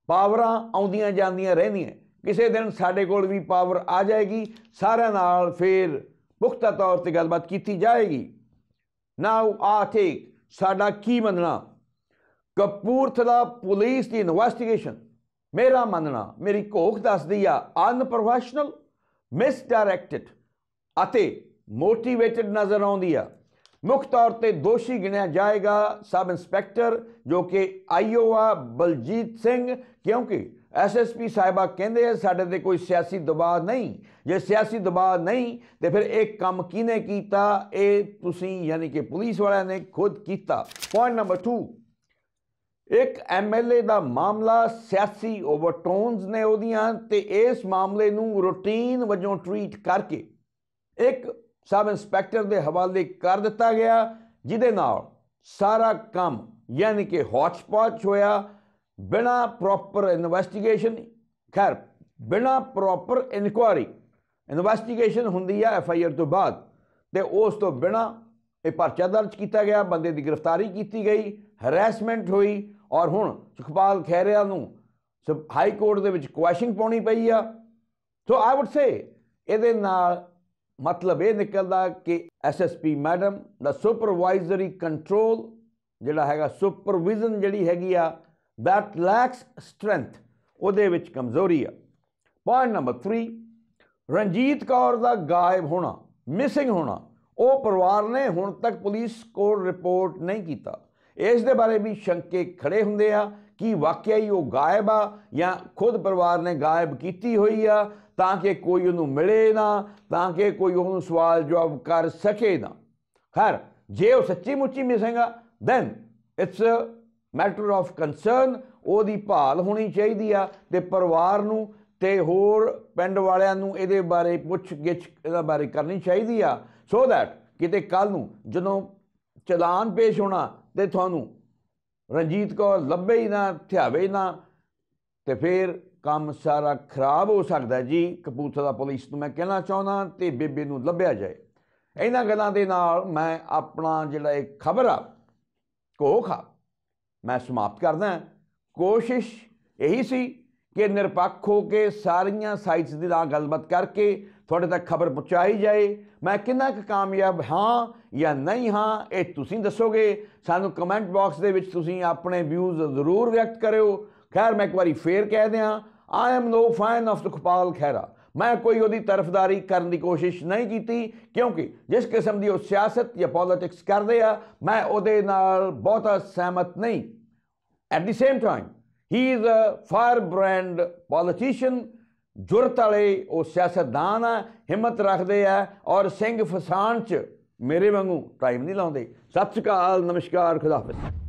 ਪਾਵਰਾਂ ਆਉਂਦੀਆਂ ਜਾਂਦੀਆਂ ਰਹਿੰਦੀਆਂ ਕਿਸੇ ਦਿਨ ਸਾਡੇ ਕੋਲ ਵੀ ਪਾਵਰ ਆ ਜਾਏਗੀ ਸਾਰਿਆਂ ਨਾਲ ਫੇਰ ਮੁਖਤਾ ਤੌਰ ਤੇ ਗੱਲਬਾਤ ਕੀਤੀ ਜਾਏਗੀ ਨਾਓ ਆ ਸਾਡਾ ਕੀ ਮੰਨਣਾ ਕਪੂਰਥਲਾ ਪੁਲਿਸ ਦੀ ਇਨਵੈਸਟੀਗੇਸ਼ਨ ਮੇਰਾ ਮੰਨਣਾ ਮੇਰੀ ਕੋਖ ਦੱਸਦੀ ਆ ਅਨਪ੍ਰੋਫੈਸ਼ਨਲ ਮਿਸਡਾਇਰੈਕਟਡ ਅਤੇ ਮੋਟੀਵੇਟਡ ਨਜ਼ਰ ਆਉਂਦੀ ਆ ਮੁੱਖ ਤੌਰ ਤੇ ਦੋਸ਼ੀ ਗਿਣਿਆ ਜਾਏਗਾ ਸਬ ਇੰਸਪੈਕਟਰ ਜੋ ਕਿ ਆਈਓਆ ਬਲਜੀਤ ਸਿੰਘ ਕਿਉਂਕਿ ਐਸਐਸਪੀ ਸਾਹਿਬਾ ਕਹਿੰਦੇ ਆ ਸਾਡੇ ਤੇ ਕੋਈ ਸਿਆਸੀ ਦਬਾਅ ਨਹੀਂ ਜੇ ਸਿਆਸੀ ਦਬਾਅ ਨਹੀਂ ਤੇ ਫਿਰ ਇਹ ਕੰਮ ਕਿਨੇ ਕੀਤਾ ਇਹ ਤੁਸੀਂ ਯਾਨੀ ਕਿ ਪੁਲਿਸ ਵਾਲਿਆਂ ਨੇ ਖੁਦ ਕੀਤਾ ਪੁਆਇੰਟ ਨੰਬਰ 2 ਇੱਕ ਐਮਐਲਏ ਦਾ ਮਾਮਲਾ ਸਿਆਸੀ ਓਵਰਟੋਨਸ ਨੇ ਉਹਦੀਆਂ ਤੇ ਇਸ ਮਾਮਲੇ ਨੂੰ ਰੁਟੀਨ ਵਜੋਂ ਟ੍ਰੀਟ ਕਰਕੇ ਇੱਕ ਸਬ ਇੰਸਪੈਕਟਰ ਦੇ ਹਵਾਲੇ ਕਰ ਦਿੱਤਾ ਗਿਆ ਜਿਹਦੇ ਨਾਲ ਸਾਰਾ ਕੰਮ ਯਾਨੀ ਕਿ ਹੌਚਪੌਚ ਹੋਇਆ ਬਿਨਾ ਪ੍ਰੋਪਰ ਇਨਵੈਸਟੀਗੇਸ਼ਨ ਖੈਰ ਬਿਨਾ ਪ੍ਰੋਪਰ ਇਨਕੁਆਰੀ ਇਨਵੈਸਟੀਗੇਸ਼ਨ ਹੁੰਦੀ ਆ ਐਫ ਆਈ ਆਰ ਤੋਂ ਬਾਅਦ ਤੇ ਉਸ ਤੋਂ ਬਿਨਾ ਇਹ ਪਰਚਾ ਦਰਜ ਕੀਤਾ ਗਿਆ ਬੰਦੇ ਦੀ ਗ੍ਰਿਫਤਾਰੀ ਕੀਤੀ ਗਈ ਹਰੈਸਮੈਂਟ ਹੋਈ ਔਰ ਹੁਣ ਸੁਖਪਾਲ ਖੈਰਿਆ ਨੂੰ ਹਾਈ ਕੋਰਟ ਦੇ ਵਿੱਚ ਕੁਐਸ਼ਿੰਗ ਪਾਉਣੀ ਪਈ ਆ ਸੋ ਆਈ ਊਡ ਸੇ ਇਹਦੇ ਨਾਲ ਮਤਲਬ ਇਹ ਨਿਕਲਦਾ ਕਿ ਐਸਐਸਪੀ ਮੈਡਮ ਦਾ ਸੁਪਰਵਾਈਜ਼ਰੀ ਕੰਟਰੋਲ ਜਿਹੜਾ ਹੈਗਾ ਸੁਪਰਵਿਜ਼ਨ ਜਿਹੜੀ ਹੈਗੀ ਆ that ਲੈਕਸ ਸਟਰੈਂਥ ਉਹਦੇ ਵਿੱਚ ਕਮਜ਼ੋਰੀ ਆ ਪੁਆਇੰਟ ਨੰਬਰ 3 ਰਣਜੀਤ ਕੌਰ ਦਾ ਗਾਇਬ ਹੋਣਾ ਮਿਸਿੰਗ ਹੋਣਾ ਉਹ ਪਰਿਵਾਰ ਨੇ ਹੁਣ ਤੱਕ ਪੁਲਿਸ ਕੋਲ ਰਿਪੋਰਟ ਨਹੀਂ ਕੀਤਾ ਇਸ ਦੇ ਬਾਰੇ ਵੀ ਸ਼ੰਕੇ ਖੜੇ ਹੁੰਦੇ ਆ ਕਿ ਵਾਕਿਆ ਹੀ ਉਹ ਗਾਇਬ ਆ ਜਾਂ ਖੁਦ ਪਰਿਵਾਰ ਨੇ ਗਾਇਬ ਕੀਤੀ ਹੋਈ ਆ ਤਾਂ ਕਿ ਕੋਈ ਉਹਨੂੰ ਮਿਲੇ ਨਾ ਤਾਂ ਕਿ ਕੋਈ ਉਹਨੂੰ ਸਵਾਲ ਜਵਾਬ ਕਰ ਸਕੇ ਨਾ ਖੈਰ ਜੇ ਉਹ ਸੱਚੀ ਮੁੱਚੀ ਮਿਸੇਗਾ then it's a matter of concern ਉਹਦੀ ਭਾਲ ਹੋਣੀ ਚਾਹੀਦੀ ਆ ਤੇ ਪਰਿਵਾਰ ਨੂੰ ਤੇ ਹੋਰ ਪਿੰਡ ਵਾਲਿਆਂ ਨੂੰ ਇਹਦੇ ਬਾਰੇ ਪੁੱਛ ਗਿੱਛ ਇਹਦਾ ਬਾਰੇ ਕਰਨੀ ਚਾਹੀਦੀ ਆ ਸੋ ਦੈਟ ਕਿਤੇ ਕੱਲ ਨੂੰ ਜਦੋਂ ਚਲਾਨ ਪੇਸ਼ ਹੋਣਾ ਤੇ ਤੁਹਾਨੂੰ ਰਣਜੀਤ ਕੌਰ ਲੱਭੇ ਹੀ ਨਾ ਥਿਆਵੇ ਨਾ ਤੇ ਫਿਰ ਕੰਮ ਸਾਰਾ ਖਰਾਬ ਹੋ ਸਕਦਾ ਜੀ ਦਾ ਪੁਲਿਸ ਨੂੰ ਮੈਂ ਕਹਿਣਾ ਚਾਹੁੰਦਾ ਤੇ ਬੇਬੇ ਨੂੰ ਲੱਭਿਆ ਜਾਏ ਇਹਨਾਂ ਗੱਲਾਂ ਦੇ ਨਾਲ ਮੈਂ ਆਪਣਾ ਜਿਹੜਾ ਇਹ ਖਬਰ ਆ ਕੋਖਾ ਮੈਂ ਸਮਾਪਤ ਕਰਦਾ ਕੋਸ਼ਿਸ਼ ਇਹੀ ਸੀ ਕਿ ਨਿਰਪੱਖ ਹੋ ਕੇ ਸਾਰੀਆਂ ਸਾਈਟਸ ਦੀ ਨਾਲ ਗੱਲਬਾਤ ਕਰਕੇ ਤੁਹਾਡੇ ਤੱਕ ਖਬਰ ਪਹੁੰਚਾਈ ਜਾਏ ਮੈਂ ਕਿੰਨਾ ਕੁ ਕਾਮਯਾਬ ਹਾਂ ਜਾਂ ਨਹੀਂ ਹਾਂ ਇਹ ਤੁਸੀਂ ਦੱਸੋਗੇ ਸਾਨੂੰ ਕਮੈਂਟ ਬਾਕਸ ਦੇ ਵਿੱਚ ਤੁਸੀਂ ਆਪਣੇ ਵਿਊਜ਼ ਜ਼ਰੂਰ ਵਿਅਕਤ ਕਰਿਓ ਖੈਰ ਮੈਂ ਇੱਕ ਵਾਰੀ ਫੇਰ ਕਹਿ ਦਿਆਂ I am no fan of Sukhpal Khaira ਮੈਂ ਕੋਈ ਉਹਦੀ ਤਰਫਦਾਰੀ ਕਰਨ ਦੀ ਕੋਸ਼ਿਸ਼ ਨਹੀਂ ਕੀਤੀ ਕਿਉਂਕਿ ਜਿਸ ਕਿਸਮ ਦੀ ਉਹ ਸਿਆਸਤ ਜਾਂ ਪੋਲਿਟਿਕਸ ਕਰਦੇ ਆ ਮੈਂ ਉਹਦੇ ਨਾਲ ਬਹੁਤਾ ਸਹਿਮਤ ਨਹੀਂ ਐਟ ਦੀ ਸੇਮ ਟਾਈਮ ਹੀ is a fire brand politician ਜੁਰਤ ਵਾਲੇ ਉਹ ਸਿਆਸਤਦਾਨ ਆ ਹਿੰਮਤ ਰੱਖਦੇ ਆ ਔਰ ਸਿੰਘ ਫਸਾਨ ਚ ਮੇਰੇ ਵਾਂਗੂ ਟਾਈਮ ਨਹੀਂ ਲਾਉਂਦੇ ਸਤਿ ਸ਼੍ਰੀ ਅਕਾਲ ਨਮਸਕਾਰ ਹਾਫਿਜ਼